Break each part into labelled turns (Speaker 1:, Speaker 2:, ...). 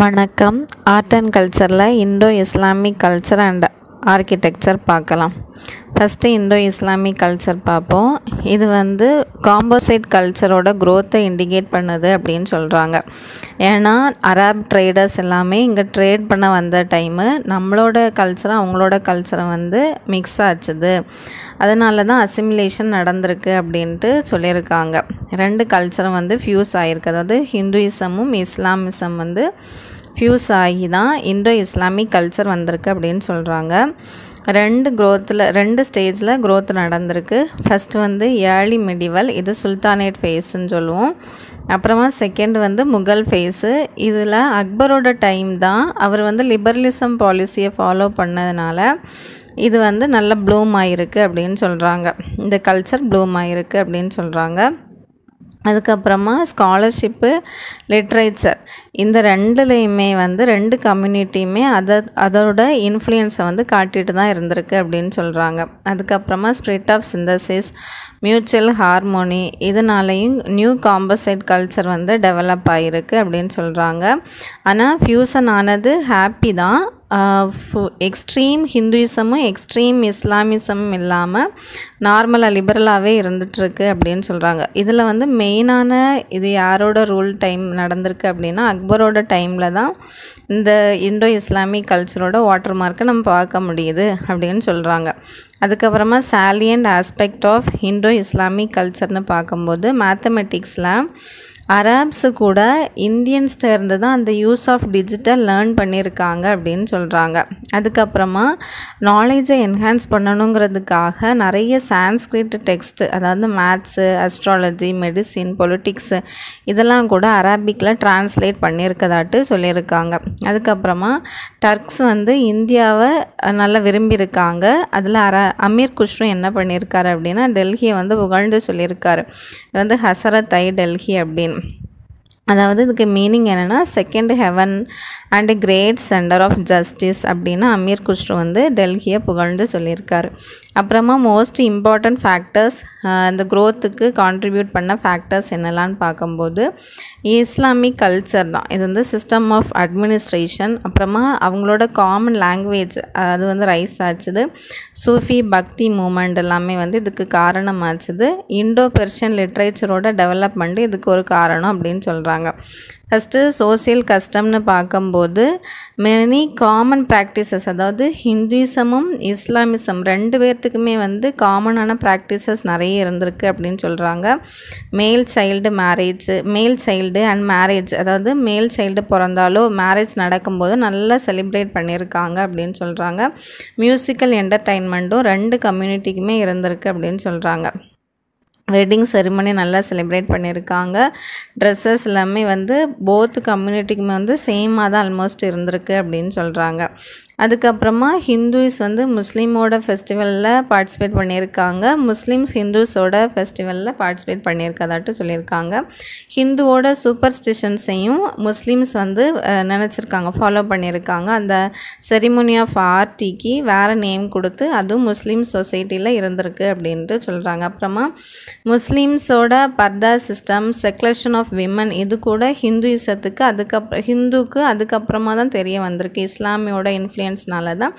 Speaker 1: வணக்கம் art and கல்ச்சரில் Indo Islamic culture and architecture பார்க்கலாம் ஃபஸ்ட்டு இந்தோ இஸ்லாமிக் கல்ச்சர் பார்ப்போம் இது வந்து காம்போசைட் கல்ச்சரோட க்ரோத்தை இண்டிகேட் பண்ணுது அப்படின்னு சொல்கிறாங்க ஏன்னா அராப் ட்ரேடர்ஸ் எல்லாமே இங்கே ட்ரேட் பண்ண வந்த டைமு நம்மளோட கல்ச்சரை அவங்களோட கல்ச்சரை வந்து மிக்ஸ் ஆச்சுது அதனால தான் அசிமிலேஷன் நடந்திருக்கு அப்படின்ட்டு சொல்லியிருக்காங்க ரெண்டு கல்ச்சரும் வந்து ஃப்யூஸ் ஆகிருக்கு அதாவது ஹிந்துயிசமும் இஸ்லாமிசம் வந்து ஃப்யூஸ் ஆகி தான் இண்டோ இஸ்லாமிக் கல்ச்சர் வந்திருக்கு அப்படின்னு சொல்கிறாங்க ரெண்டு க்ரோத்தில் ரெண்டு ஸ்டேஜில் க்ரோத் நடந்திருக்கு ஃபஸ்ட்டு வந்து ஏர்லி மிடிவல் இது சுல்தானேட் ஃபேஸ்ன்னு சொல்லுவோம் அப்புறமா செகண்ட் வந்து முகல் ஃபேஸு இதில் அக்பரோட டைம் தான் அவர் வந்து லிபரலிசம் பாலிசியை ஃபாலோ பண்ணதுனால இது வந்து நல்ல ப்ளூம் ஆகிருக்கு அப்படின்னு சொல்கிறாங்க இந்த கல்ச்சர் ப்ளூம் ஆகிருக்கு அப்படின்னு சொல்கிறாங்க அதுக்கப்புறமா ஸ்காலர்ஷிப்பு லிட்ரேச்சர் இந்த ரெண்டுலேயுமே வந்து ரெண்டு கம்யூனிட்டியுமே அதை அதோட இன்ஃப்ளூயன்ஸை வந்து காட்டிட்டு தான் இருந்திருக்கு அப்படின்னு சொல்கிறாங்க அதுக்கப்புறமா spirit of synthesis mutual harmony இதனாலையும் நியூ காம்பசைட் கல்ச்சர் வந்து டெவலப் ஆகிருக்கு அப்படின்னு சொல்கிறாங்க ஆனால் ஃபியூசன் ஆனது ஹாப்பி தான் எக்ஸ்ட்ரீம் ஹிந்துயிசமும் எக்ஸ்ட்ரீம் இஸ்லாமிசமும் இல்லாமல் நார்மலாக லிபரலாகவே இருந்துகிட்ருக்கு அப்படின்னு சொல்கிறாங்க இதில் வந்து மெயினான இது யாரோட ரூல் டைம் நடந்திருக்கு அப்படின்னா அக்பரோட டைமில் தான் இந்த இண்டோ இஸ்லாமிக் கல்ச்சரோட வாட்டர் மார்க்கை நம்ம பார்க்க முடியுது அப்படின்னு சொல்கிறாங்க அதுக்கப்புறமா salient aspect of Indo Islamic கல்ச்சர்னு பார்க்கும்போது மேத்தமெட்டிக்ஸில் அராப்ஸு கூட இந்தியன்ஸ்டேருந்து தான் அந்த யூஸ் ஆஃப் டிஜிட்டல் லேர்ன் பண்ணியிருக்காங்க அப்படின்னு சொல்கிறாங்க அதுக்கப்புறமா நாலேஜை என்ஹான்ஸ் பண்ணணுங்கிறதுக்காக நிறைய சான்ஸ்கிரிட் டெக்ஸ்ட் அதாவது மேத்ஸு அஸ்ட்ராலஜி மெடிசின் பொலிட்டிக்ஸு இதெல்லாம் கூட அராபிக்கில் ட்ரான்ஸ்லேட் பண்ணியிருக்கதாட்டு சொல்லியிருக்காங்க அதுக்கப்புறமா டர்க்ஸ் வந்து இந்தியாவை நல்லா விரும்பியிருக்காங்க அதில் அரா அமீர் குஷ்ரு என்ன பண்ணியிருக்காரு அப்படின்னா டெல்லியை வந்து புகழ்ந்து சொல்லியிருக்காரு வந்து ஹசரத் ஐ டெல்ஹி அப்படின்னு அதாவது இதுக்கு மீனிங் என்னென்னா second heaven and great centre of justice அப்படின்னு அமீர் குஷ்ரு வந்து டெல்லியை புகழ்ந்து சொல்லியிருக்கார் அப்புறமா மோஸ்ட் இம்பார்ட்டண்ட் ஃபேக்டர்ஸ் இந்த க்ரோத்துக்கு கான்ட்ரிபியூட் பண்ண ஃபேக்டர்ஸ் என்னெல்லான்னு பார்க்கும்போது இஸ்லாமிக் கல்ச்சர் தான் இது வந்து சிஸ்டம் ஆஃப் அட்மினிஸ்ட்ரேஷன் அப்புறமா அவங்களோட காமன் லாங்குவேஜ் அது வந்து ரைஸ் ஆச்சுது சூஃபி பக்தி மூமெண்ட் எல்லாமே வந்து இதுக்கு காரணமாச்சுது இண்டோ பெர்ஷியன் லிட்ரேச்சரோட டெவலப்மெண்ட் இதுக்கு ஒரு காரணம் அப்படின்னு சொல்கிறாங்க சொல்கிறாங்க ஃபஸ்ட்டு சோசியல் கஸ்டம்னு பார்க்கும்போது மெனி காமன் ப்ராக்டிசஸ் அதாவது ஹிந்துவிசமும் இஸ்லாமிசம் ரெண்டு பேர்த்துக்குமே வந்து காமனான ப்ராக்டிசஸ் நிறைய இருந்திருக்கு அப்படின்னு சொல்கிறாங்க male child marriage male child and marriage அதாவது மேல் சைல்டு பிறந்தாலோ மேரேஜ் நடக்கும்போது நல்லா செலிப்ரேட் பண்ணியிருக்காங்க அப்படின்னு சொல்கிறாங்க மியூசிக்கல் என்டர்டைன்மெண்ட்டும் ரெண்டு கம்யூனிட்டிக்குமே இருந்திருக்கு அப்படின்னு சொல்கிறாங்க வெட்டிங் செரிமனி நல்லா செலிப்ரேட் பண்ணியிருக்காங்க ட்ரெஸ்ஸஸ் எல்லாமே வந்து போத் கம்யூனிட்டிக்குமே வந்து சேமாக தான் ஆல்மோஸ்ட் இருந்திருக்கு அப்படின்னு சொல்கிறாங்க அதுக்கப்புறமா ஹிந்துஸ் வந்து முஸ்லீமோட ஃபெஸ்டிவலில் பார்ட்டிசிபேட் பண்ணியிருக்காங்க முஸ்லீம்ஸ் ஹிந்துஸோட ஃபெஸ்டிவலில் பார்ட்டிசிபேட் பண்ணியிருக்கதாட்டு சொல்லியிருக்காங்க ஹிந்துவோட சூப்பர் ஸ்டிஷன்ஸையும் முஸ்லீம்ஸ் வந்து நினச்சிருக்காங்க ஃபாலோ பண்ணியிருக்காங்க அந்த செரிமோனி ஆஃப் ஆர்டிக்கு வேறு நேம் கொடுத்து அதுவும் முஸ்லீம் சொசைட்டியில் இருந்திருக்கு அப்படின்ட்டு சொல்கிறாங்க அப்புறமா முஸ்லீம்ஸோட purdah system seclusion of women இது கூட ஹிந்துயிசத்துக்கு அதுக்கப்புறம் ஹிந்துக்கு அதுக்கப்புறமா தான் தெரிய வந்திருக்கு இஸ்லாமியோட இன்ஃப்ளூயன்ஸ்னால தான்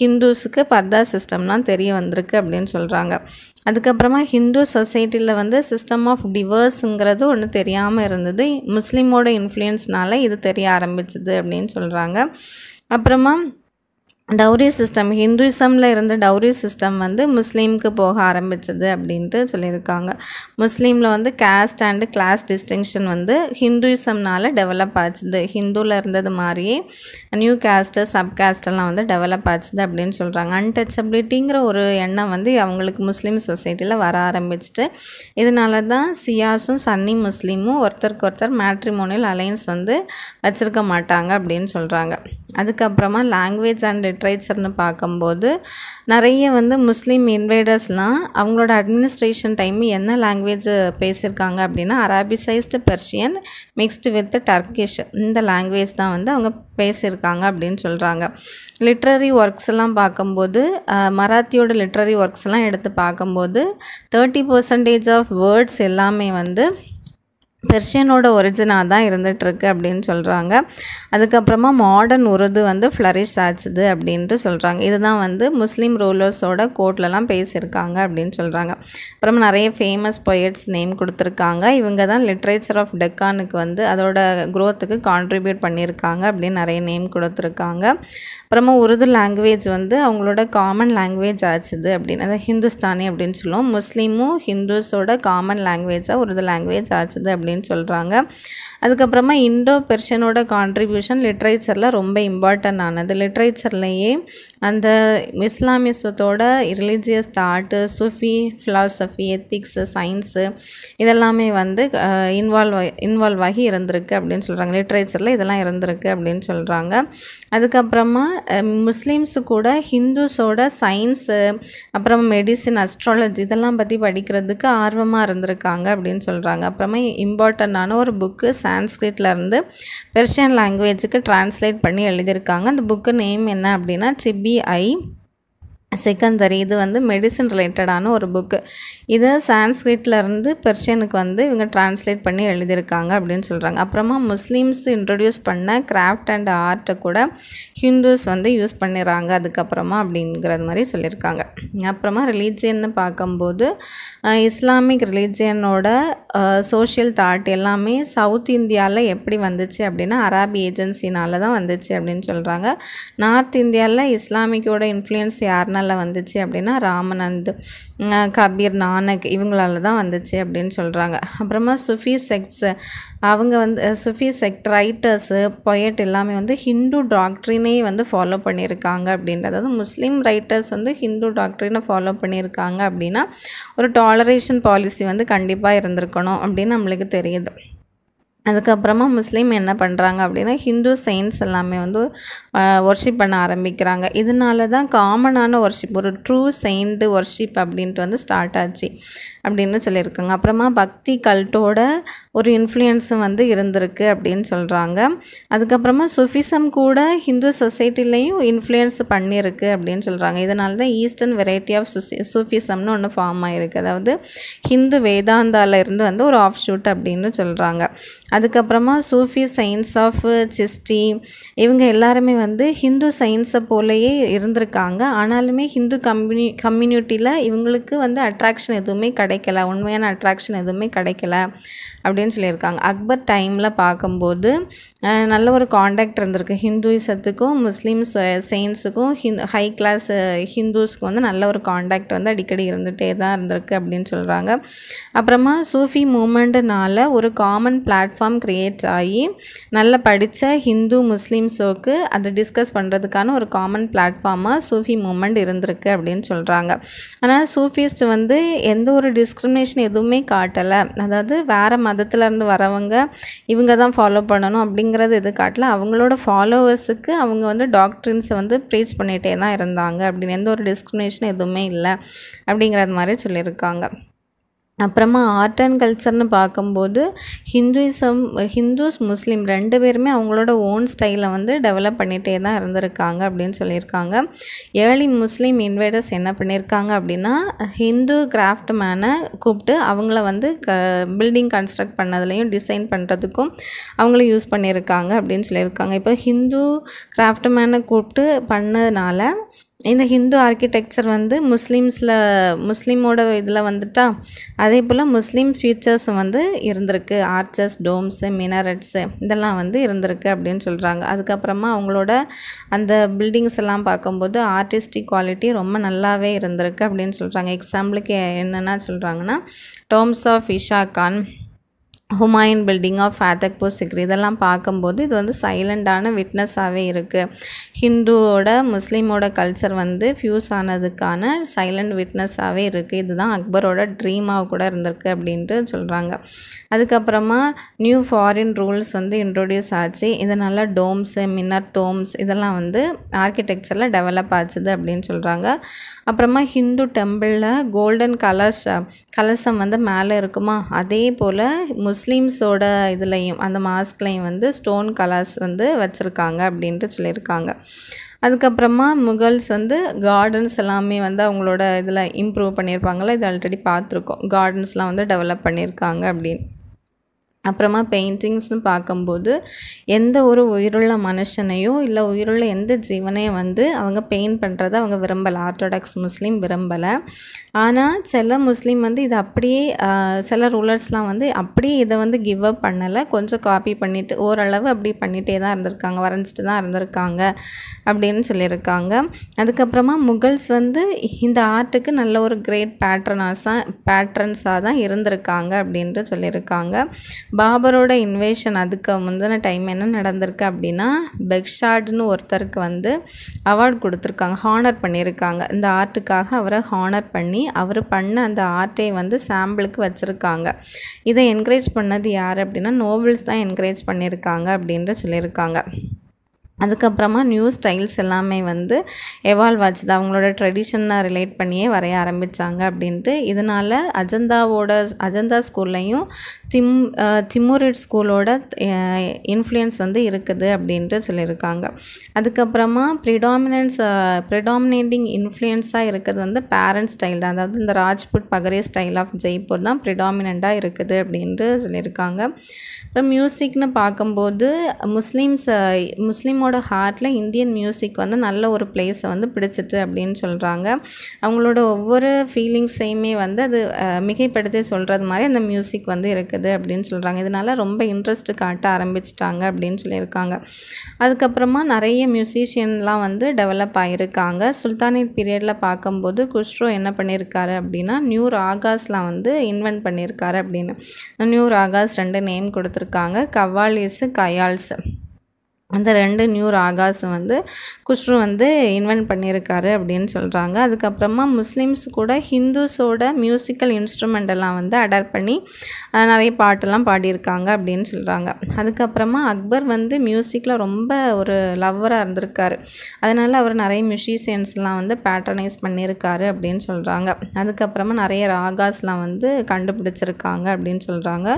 Speaker 1: ஹிந்துஸுக்கு பர்தா சிஸ்டம்லாம் தெரிய வந்திருக்கு அப்படின்னு சொல்கிறாங்க அதுக்கப்புறமா ஹிந்து சொசைட்டியில் வந்து சிஸ்டம் ஆஃப் டிவர்ஸுங்கிறது ஒன்று தெரியாமல் இருந்தது முஸ்லீமோட இன்ஃப்ளூயன்ஸ்னால இது தெரிய ஆரம்பிச்சது அப்படின்னு சொல்கிறாங்க அப்புறமா டவுரி சிஸ்டம் ஹிந்துசமில் இருந்த டவுரி சிஸ்டம் வந்து முஸ்லீமுக்கு போக ஆரம்பித்தது அப்படின்ட்டு சொல்லியிருக்காங்க முஸ்லீமில் வந்து கேஸ்ட் அண்டு கிளாஸ் டிஸ்டிங்ஷன் வந்து ஹிந்துசம்னால டெவலப் ஆச்சுது ஹிந்துவில் இருந்தது மாதிரியே நியூ கேஸ்ட்டு சப் கேஸ்டெல்லாம் வந்து டெவலப் ஆச்சுது அப்படின்னு சொல்கிறாங்க அன்டச்சபிலிட்டிங்கிற ஒரு எண்ணம் வந்து அவங்களுக்கு முஸ்லீம் சொசைட்டியில் வர ஆரம்பிச்சுட்டு இதனால தான் சியாஸும் சன்னி முஸ்லீமும் ஒருத்தருக்கு ஒருத்தர் மேட்ரிமோனியல் அலையன்ஸ் வந்து வச்சுருக்க மாட்டாங்க அப்படின்னு சொல்கிறாங்க அதுக்கப்புறமா லாங்குவேஜ் அண்ட் லிட்ரேச்சர்னு பார்க்கும்போது நிறைய வந்து முஸ்லீம் இன்வைடர்ஸ்லாம் அவங்களோட அட்மினிஸ்ட்ரேஷன் டைம் என்ன லாங்குவேஜ் பேசியிருக்காங்க அப்படின்னா Arabicised Persian mixed with Turkish இந்த லாங்குவேஜ் தான் வந்து அவங்க பேசியிருக்காங்க அப்படின்னு சொல்கிறாங்க லிட்ரரி ஒர்க்ஸ் எல்லாம் பார்க்கும்போது மராத்தியோட லிட்ரரி ஒர்க்ஸ்லாம் எடுத்து பார்க்கும்போது தேர்ட்டி பர்சன்டேஜ் ஆஃப் வேர்ட்ஸ் எல்லாமே வந்து பெர்ஷியனோட ஒரிஜினாக தான் இருந்துகிட்ருக்கு அப்படின்னு சொல்கிறாங்க அதுக்கப்புறமா மாடர்ன் உருது வந்து ஃப்ளரிஷ் ஆச்சுது அப்படின்ட்டு சொல்கிறாங்க இதுதான் வந்து முஸ்லீம் ரூலர்ஸோட கோர்ட்லலாம் பேசியிருக்காங்க அப்படின்னு சொல்கிறாங்க அப்புறம் நிறைய ஃபேமஸ் பொயட்ஸ் நேம் கொடுத்துருக்காங்க இவங்க தான் லிட்ரேச்சர் ஆஃப் டெக்கானுக்கு வந்து அதோட க்ரோத்துக்கு கான்ட்ரிபியூட் பண்ணியிருக்காங்க அப்படின்னு நிறைய நேம் கொடுத்துருக்காங்க அப்புறமா உருது லாங்குவேஜ் வந்து அவங்களோட காமன் லாங்குவேஜ் ஆச்சுது அப்படின்னு அதாவது ஹிந்துஸ்தானி அப்படின்னு சொல்லுவோம் முஸ்லீமும் ஹிந்துஸோட காமன் லாங்குவேஜாக உருது லாங்குவேஜ் ஆச்சுது அப்படின்னு அப்படின்னு சொல்கிறாங்க அதுக்கப்புறமா இண்டோ பெர்ஷனோட கான்ட்ரிபியூஷன் லிட்ரேச்சரில் ரொம்ப இம்பார்ட்டன்ட் ஆனது லிட்ரேச்சர்லேயே அந்த இஸ்லாமியத்தோட religious thought Sufi philosophy ethics science இதெல்லாமே வந்து இன்வால்வ் இன்வால்வ் ஆகி இருந்திருக்கு அப்படின்னு சொல்கிறாங்க லிட்ரேச்சரில் இதெல்லாம் இருந்திருக்கு அப்படின்னு சொல்கிறாங்க அதுக்கப்புறமா முஸ்லீம்ஸு கூட ஹிந்துஸோட சயின்ஸு அப்புறம் மெடிசின் அஸ்ட்ராலஜி இதெல்லாம் பற்றி படிக்கிறதுக்கு ஆர்வமாக இருந்திருக்காங்க அப்படின்னு சொல்கிறாங்க அப்புறமா இம் இம்பார்ட்டண்ட்டான ஒரு புக்கு சான்ஸ்கிரிட்லேருந்து பெர்ஷியன் லாங்குவேஜுக்கு ட்ரான்ஸ்லேட் பண்ணி எழுதியிருக்காங்க அந்த புக்கு நேம் என்ன அப்படின்னா சிபி ஐ செகந்தரி இது வந்து மெடிசன் ரிலேட்டடான ஒரு புக்கு இதை சான்ஸ்கிரிட்லேருந்து பெர்ஷியனுக்கு வந்து இவங்க டிரான்ஸ்லேட் பண்ணி எழுதியிருக்காங்க அப்படின்னு சொல்கிறாங்க அப்புறமா முஸ்லீம்ஸ் இன்ட்ரடியூஸ் பண்ண கிராஃப்ட் அண்ட் ஆர்ட்டை கூட ஹிந்துஸ் வந்து யூஸ் பண்ணிடுறாங்க அதுக்கப்புறமா அப்படிங்கிறது மாதிரி சொல்லியிருக்காங்க அப்புறமா ரிலீஜியன்னு பார்க்கும்போது இஸ்லாமிக் ரிலீஜியனோட சோஷியல் தாட் எல்லாமே சவுத் இந்தியாவில் எப்படி வந்துச்சு அப்படின்னா அராபி ஏஜென்சினால் தான் வந்துச்சு அப்படின்னு சொல்கிறாங்க நார்த் இந்தியாவில் இஸ்லாமிக்கோட இன்ஃப்ளூயன்ஸ் யாருன்னா எதனால் வந்துச்சு அப்படின்னா ராமநந்த் கபீர் நானக் இவங்களால தான் வந்துச்சு அப்படின்னு சொல்கிறாங்க அப்புறமா சுஃபி செக்ட்ஸு அவங்க வந்து சுஃபி செக்ட் ரைட்டர்ஸு பொயட் எல்லாமே வந்து ஹிந்து டாக்டரினே வந்து ஃபாலோ பண்ணியிருக்காங்க அப்படின்றது அதாவது முஸ்லீம் ரைட்டர்ஸ் வந்து ஹிந்து டாக்டரினை ஃபாலோ பண்ணியிருக்காங்க அப்படின்னா ஒரு டாலரேஷன் பாலிசி வந்து கண்டிப்பாக இருந்திருக்கணும் அப்படின்னு நம்மளுக்கு தெரியுது அதுக்கப்புறமா முஸ்லீம் என்ன பண்ணுறாங்க அப்படின்னா ஹிந்து செயின்ஸ் எல்லாமே வந்து ஒர்ஷிப் பண்ண ஆரம்பிக்கிறாங்க இதனால தான் காமனான ஒர்ஷிப் ஒரு ட்ரூ செயின்டு ஒர்ஷிப் அப்படின்ட்டு வந்து ஸ்டார்ட் ஆச்சு அப்படின்னு சொல்லியிருக்காங்க அப்புறமா பக்தி கல்ட்டோட ஒரு இன்ஃப்ளூயன்ஸும் வந்து இருந்திருக்கு அப்படின்னு சொல்கிறாங்க அதுக்கப்புறமா சுஃபிசம் கூட ஹிந்து சொசைட்டிலையும் இன்ஃப்ளூயன்ஸ் பண்ணியிருக்கு அப்படின்னு சொல்கிறாங்க இதனால தான் ஈஸ்டர்ன் வெரைட்டி ஆஃப் சுசி சூஃபிசம்னு ஒன்று ஃபார்ம் ஆகிருக்கு அதாவது ஹிந்து வேதாந்தால இருந்து வந்து ஒரு ஆஃப் ஷூட் அப்படின்னு சொல்கிறாங்க அதுக்கப்புறமா சூஃபி சயின்ஸ் ஆஃப் சிஸ்டி இவங்க எல்லாருமே வந்து ஹிந்து சயின்ஸை போலயே இருந்திருக்காங்க ஆனாலுமே ஹிந்து கம்யூனி கம்யூனிட்டியில் இவங்களுக்கு வந்து அட்ராக்ஷன் எதுவுமே கிடையாது கிடைக்கல உண்மையான அட்ராக்ஷன் எதுவுமே கிடைக்கல அப்படின்னு சொல்லியிருக்காங்க அக்பர் டைமில் பார்க்கும்போது நல்ல ஒரு காண்டாக்ட் இருந்திருக்கு ஹிந்துயிசத்துக்கும் முஸ்லீம்ஸ் செயின்ஸுக்கும் ஹிந்து ஹை கிளாஸ் ஹிந்துஸ்க்கு வந்து நல்ல ஒரு காண்டாக்ட் வந்து அடிக்கடி இருந்துகிட்டே தான் இருந்திருக்கு அப்படின்னு சொல்கிறாங்க அப்புறமா சூஃபி மூமெண்ட்டுனால ஒரு காமன் பிளாட்ஃபார்ம் க்ரியேட் ஆகி நல்லா படித்த ஹிந்து முஸ்லீம்ஸோக்கு அதை டிஸ்கஸ் பண்ணுறதுக்கான ஒரு காமன் பிளாட்ஃபார்மாக சூஃபி மூமெண்ட் இருந்திருக்கு அப்படின்னு சொல்கிறாங்க ஆனால் சூஃபிஸ்ட் வந்து எந்த ஒரு டிஸ்கிரிமினேஷன் எதுவுமே காட்டலை அதாவது வேறு மதத்துலேருந்து வரவங்க இவங்க தான் ஃபாலோ பண்ணணும் அப்படிங்கிறது எது காட்டலை அவங்களோட ஃபாலோவர்ஸுக்கு அவங்க வந்து டாக்டரின்ஸை வந்து ப்ரீச் பண்ணிகிட்டே தான் இருந்தாங்க அப்படின்னு எந்த ஒரு டிஸ்கிரிமினேஷன் எதுவுமே இல்லை அப்படிங்கிறது மாதிரி சொல்லியிருக்காங்க அப்புறமா ஆர்ட் அண்ட் கல்ச்சர்னு பார்க்கும்போது ஹிந்துயிசம் ஹிந்துஸ் முஸ்லீம் ரெண்டு பேருமே அவங்களோட ஓன் ஸ்டைலை வந்து டெவலப் பண்ணிகிட்டே தான் இருந்திருக்காங்க அப்படின்னு சொல்லியிருக்காங்க ஏர்லி முஸ்லீம் இன்வைடர்ஸ் என்ன பண்ணியிருக்காங்க அப்படின்னா ஹிந்து கிராஃப்ட் மேனை கூப்பிட்டு அவங்கள வந்து க பில்டிங் கன்ஸ்ட்ரக்ட் பண்ணதுலையும் டிசைன் பண்ணுறதுக்கும் அவங்கள யூஸ் பண்ணியிருக்காங்க அப்படின்னு சொல்லியிருக்காங்க இப்போ ஹிந்து கிராஃப்ட் மேனை கூப்பிட்டு பண்ணதுனால இந்த ஹிந்து ஆர்கிடெக்சர் வந்து முஸ்லீம்ஸில் முஸ்லீமோட இதில் வந்துட்டா அதே போல் முஸ்லீம் ஃபியூச்சர்ஸ் வந்து இருந்திருக்கு ஆர்ச்சஸ் டோம்ஸு மினரட்ஸு இதெல்லாம் வந்து இருந்திருக்கு அப்படின்னு சொல்கிறாங்க அதுக்கப்புறமா அவங்களோட அந்த பில்டிங்ஸ் எல்லாம் பார்க்கும்போது ஆர்டிஸ்டிக் குவாலிட்டி ரொம்ப நல்லாவே இருந்திருக்கு அப்படின்னு சொல்கிறாங்க எக்ஸாம்பிளுக்கு என்னென்னா சொல்கிறாங்கன்னா domes of Isa Khan Humayun building of Fatehpur Sikri இதெல்லாம் பார்க்கும்போது இது வந்து சைலண்டான விட்னஸாகவே இருக்குது ஹிந்துவோட முஸ்லீமோட கல்ச்சர் வந்து ஃபியூஸ் ஆனதுக்கான சைலண்ட் விட்னஸாகவே இருக்குது இதுதான் அக்பரோட ட்ரீமாக கூட இருந்திருக்கு அப்படின்ட்டு சொல்கிறாங்க அதுக்கப்புறமா நியூ ஃபாரின் ரூல்ஸ் வந்து இன்ட்ரொடியூஸ் ஆச்சு இதனால் டோம்ஸு மின்னர் டோம்ஸ் இதெல்லாம் வந்து ஆர்கிடெக்சரில் டெவலப் ஆச்சுது அப்படின்னு சொல்கிறாங்க அப்புறமா ஹிந்து டெம்பிளில் கோல்டன் கலர்ஸ் கலசம் வந்து மேலே இருக்குமா அதே போல் முஸ் முஸ்லீம்ஸோட இதுலேயும் அந்த மாஸ்க்லேயும் வந்து ஸ்டோன் கலர்ஸ் வந்து வச்சுருக்காங்க அப்படின்ட்டு சொல்லியிருக்காங்க அதுக்கப்புறமா முகல்ஸ் வந்து கார்டன்ஸ் எல்லாமே வந்து அவங்களோட இதில் இம்ப்ரூவ் பண்ணியிருப்பாங்களே இது ஆல்ரெடி பார்த்துருக்கோம் கார்டன்ஸ்லாம் வந்து டெவலப் பண்ணியிருக்காங்க அப்படின்னு அப்புறமா பெயிண்டிங்ஸ்னு பார்க்கும்போது எந்த ஒரு உயிருள்ள மனுஷனையும் இல்லை உயிருள்ள எந்த ஜீவனையும் வந்து அவங்க பெயிண்ட் பண்ணுறத அவங்க விரும்பலை ஆர்த்தடாக்ஸ் முஸ்லீம் விரும்பலை ஆனால் சில முஸ்லீம் வந்து இது அப்படியே சில ரூலர்ஸ்லாம் வந்து அப்படியே இதை வந்து கிவ் அப் பண்ணலை கொஞ்சம் காப்பி பண்ணிவிட்டு ஓரளவு அப்படி பண்ணிகிட்டே தான் இருந்திருக்காங்க வரைஞ்சிட்டு தான் இருந்திருக்காங்க அப்படின்னு சொல்லியிருக்காங்க அதுக்கப்புறமா முகல்ஸ் வந்து இந்த ஆர்ட்டுக்கு நல்ல ஒரு கிரேட் பேட்டர்னாஸாக பேட்டர்ன்ஸாக தான் இருந்திருக்காங்க அப்படின்ட்டு சொல்லியிருக்காங்க பாபரோட இன்வேஷன் அதுக்கு முந்தின டைம் என்ன நடந்திருக்கு அப்படின்னா பெக்ஷாட்னு ஒருத்தருக்கு வந்து அவார்டு கொடுத்துருக்காங்க ஹானர் பண்ணியிருக்காங்க இந்த ஆர்ட்டுக்காக அவரை ஹானர் பண்ணி அவர் பண்ண அந்த ஆர்ட்டை வந்து சாம்பிளுக்கு வச்சுருக்காங்க இதை என்கரேஜ் பண்ணது யார் அப்படின்னா நோபல்ஸ் தான் என்கரேஜ் பண்ணியிருக்காங்க அப்படின்ற சொல்லியிருக்காங்க அதுக்கப்புறமா நியூ ஸ்டைல்ஸ் எல்லாமே வந்து எவால்வ் ஆச்சு அவங்களோட ட்ரெடிஷனை ரிலேட் பண்ணியே வரைய ஆரம்பித்தாங்க அப்படின்ட்டு இதனால் அஜந்தாவோட அஜந்தா ஸ்கூல்லையும் திம் திமுரிட் ஸ்கூலோட இன்ஃப்ளூயன்ஸ் வந்து இருக்குது அப்படின்ட்டு சொல்லியிருக்காங்க அதுக்கப்புறமா ப்ரிடாமினன்ஸ் ப்ரிடாமினேட்டிங் இன்ஃப்ளூயன்ஸாக இருக்கிறது வந்து பேரண்ட் ஸ்டைல் தான் அதாவது இந்த ராஜ்புட் பகரே ஸ்டைல் ஆஃப் ஜெய்ப்பூர் தான் ப்ரிடாமினாக இருக்குது அப்படின்ட்டு சொல்லியிருக்காங்க அப்புறம் மியூசிக்னு பார்க்கும்போது முஸ்லீம்ஸ் முஸ்லீமோட அவங்களோட ஹார்ட்டில் இந்தியன் மியூசிக் வந்து நல்ல ஒரு பிளேஸை வந்து பிடிச்சிட்டு அப்படின்னு சொல்கிறாங்க அவங்களோட ஒவ்வொரு ஃபீலிங்ஸையுமே வந்து அது மிகைப்படுத்தி சொல்கிறது மாதிரி அந்த மியூசிக் வந்து இருக்குது அப்படின்னு சொல்கிறாங்க இதனால் ரொம்ப இன்ட்ரெஸ்ட்டு காட்ட ஆரம்பிச்சிட்டாங்க அப்படின்னு சொல்லியிருக்காங்க அதுக்கப்புறமா நிறைய மியூசிஷியன்லாம் வந்து டெவலப் ஆகியிருக்காங்க சுல்தானின் பீரியடில் பார்க்கும்போது குஷ்ரோ என்ன பண்ணியிருக்காரு அப்படின்னா நியூ ராகாஸ்லாம் வந்து இன்வென்ட் பண்ணியிருக்காரு அப்படின்னு நியூ ராகாஸ் ரெண்டு நேம் கொடுத்துருக்காங்க கவாலிஸு கயால்ஸு அந்த ரெண்டு நியூ ராகாஸ் வந்து குஷ்ரு வந்து இன்வென்ட் பண்ணியிருக்காரு அப்படின்னு சொல்கிறாங்க அதுக்கப்புறமா முஸ்லீம்ஸ் கூட ஹிந்துஸோட மியூசிக்கல் இன்ஸ்ட்ருமெண்ட் எல்லாம் வந்து அடாப்ட் பண்ணி நிறைய பாட்டெல்லாம் பாடியிருக்காங்க அப்படின்னு சொல்கிறாங்க அதுக்கப்புறமா அக்பர் வந்து மியூசிக்கில் ரொம்ப ஒரு லவ்வராக இருந்திருக்காரு அதனால் அவர் நிறைய மியூசிஷியன்ஸ்லாம் வந்து பேட்டர்னைஸ் பண்ணியிருக்காரு அப்படின்னு சொல்கிறாங்க அதுக்கப்புறமா நிறைய ராகாஸ்லாம் வந்து கண்டுபிடிச்சிருக்காங்க அப்படின்னு சொல்கிறாங்க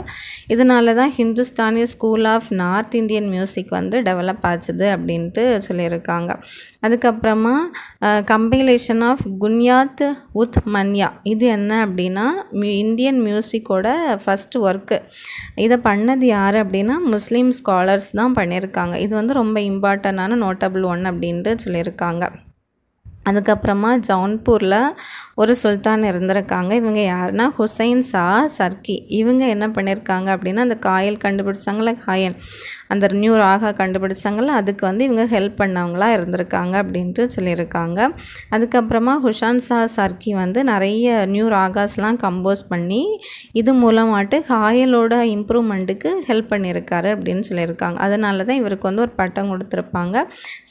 Speaker 1: இதனால தான் Hindustani school of north Indian music வந்து டெவலப் டெவலப் ஆச்சுது அப்படின்ட்டு சொல்லியிருக்காங்க அதுக்கப்புறமா கம்பைலேஷன் ஆஃப் குன்யாத் உத் மன்யா இது என்ன அப்படின்னா இந்தியன் மியூசிக்கோட ஃபஸ்ட் ஒர்க்கு இதை பண்ணது யார் அப்படின்னா முஸ்லீம் ஸ்காலர்ஸ் தான் பண்ணியிருக்காங்க இது வந்து ரொம்ப இம்பார்ட்டண்டான நோட்டபிள் ஒன் அப்படின்ட்டு சொல்லியிருக்காங்க அதுக்கப்புறமா ஜவுன்பூரில் ஒரு சுல்தான் இருந்திருக்காங்க இவங்க யாருன்னா ஹுசைன் சா சர்க்கி இவங்க என்ன பண்ணியிருக்காங்க அப்படின்னா அந்த காயல் கண்டுபிடிச்சாங்களே காயல் அந்த நியூ ராகா கண்டுபிடிச்சாங்கள அதுக்கு வந்து இவங்க ஹெல்ப் பண்ணவங்களா இருந்திருக்காங்க அப்படின்ட்டு சொல்லியிருக்காங்க அதுக்கப்புறமா ஹுஷான் சா சர்க்கி வந்து நிறைய நியூ ராகாஸ்லாம் கம்போஸ் பண்ணி இது மூலமாட்டு காயலோட இம்ப்ரூவ்மெண்ட்டுக்கு ஹெல்ப் பண்ணியிருக்காரு அப்படின்னு சொல்லியிருக்காங்க அதனால தான் இவருக்கு வந்து ஒரு பட்டம் கொடுத்துருப்பாங்க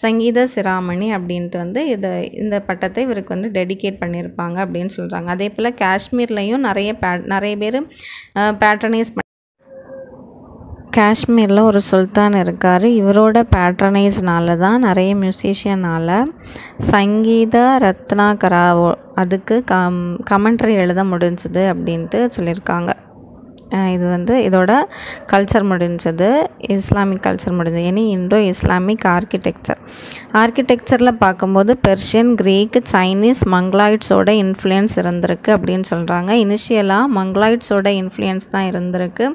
Speaker 1: சங்கீத சிராமணி அப்படின்ட்டு வந்து இதை இந்த பட்டத்தை இவருக்கு வந்து டெடிகேட் பண்ணியிருப்பாங்க அப்படின்னு சொல்கிறாங்க அதே போல் காஷ்மீர்லேயும் நிறைய பே நிறைய பேர் பேட்டர்னைஸ் காஷ்மீரில் ஒரு சுல்தான் இருக்கார் இவரோட பேட்டர்னைஸ்னால தான் நிறைய மியூசிஷியனால் சங்கீத ரத்னாகரா அதுக்கு கம் கமெண்ட்ரி எழுத முடிஞ்சுது அப்படின்ட்டு சொல்லியிருக்காங்க இது வந்து இதோட கல்ச்சர் முடிஞ்சது இஸ்லாமிக் கல்ச்சர் முடிஞ்சது இனி இண்டோ இஸ்லாமிக் ஆர்கிடெக்சர் ஆர்கிடெக்சரில் பார்க்கும்போது பெர்ஷியன் கிரீக் சைனீஸ் மங்களாய்ட்ஸோட இன்ஃப்ளூயன்ஸ் இருந்திருக்கு அப்படின்னு சொல்கிறாங்க இனிஷியலாக மங்களாய்ட்ஸோட இன்ஃப்ளூயன்ஸ் தான் இருந்திருக்கு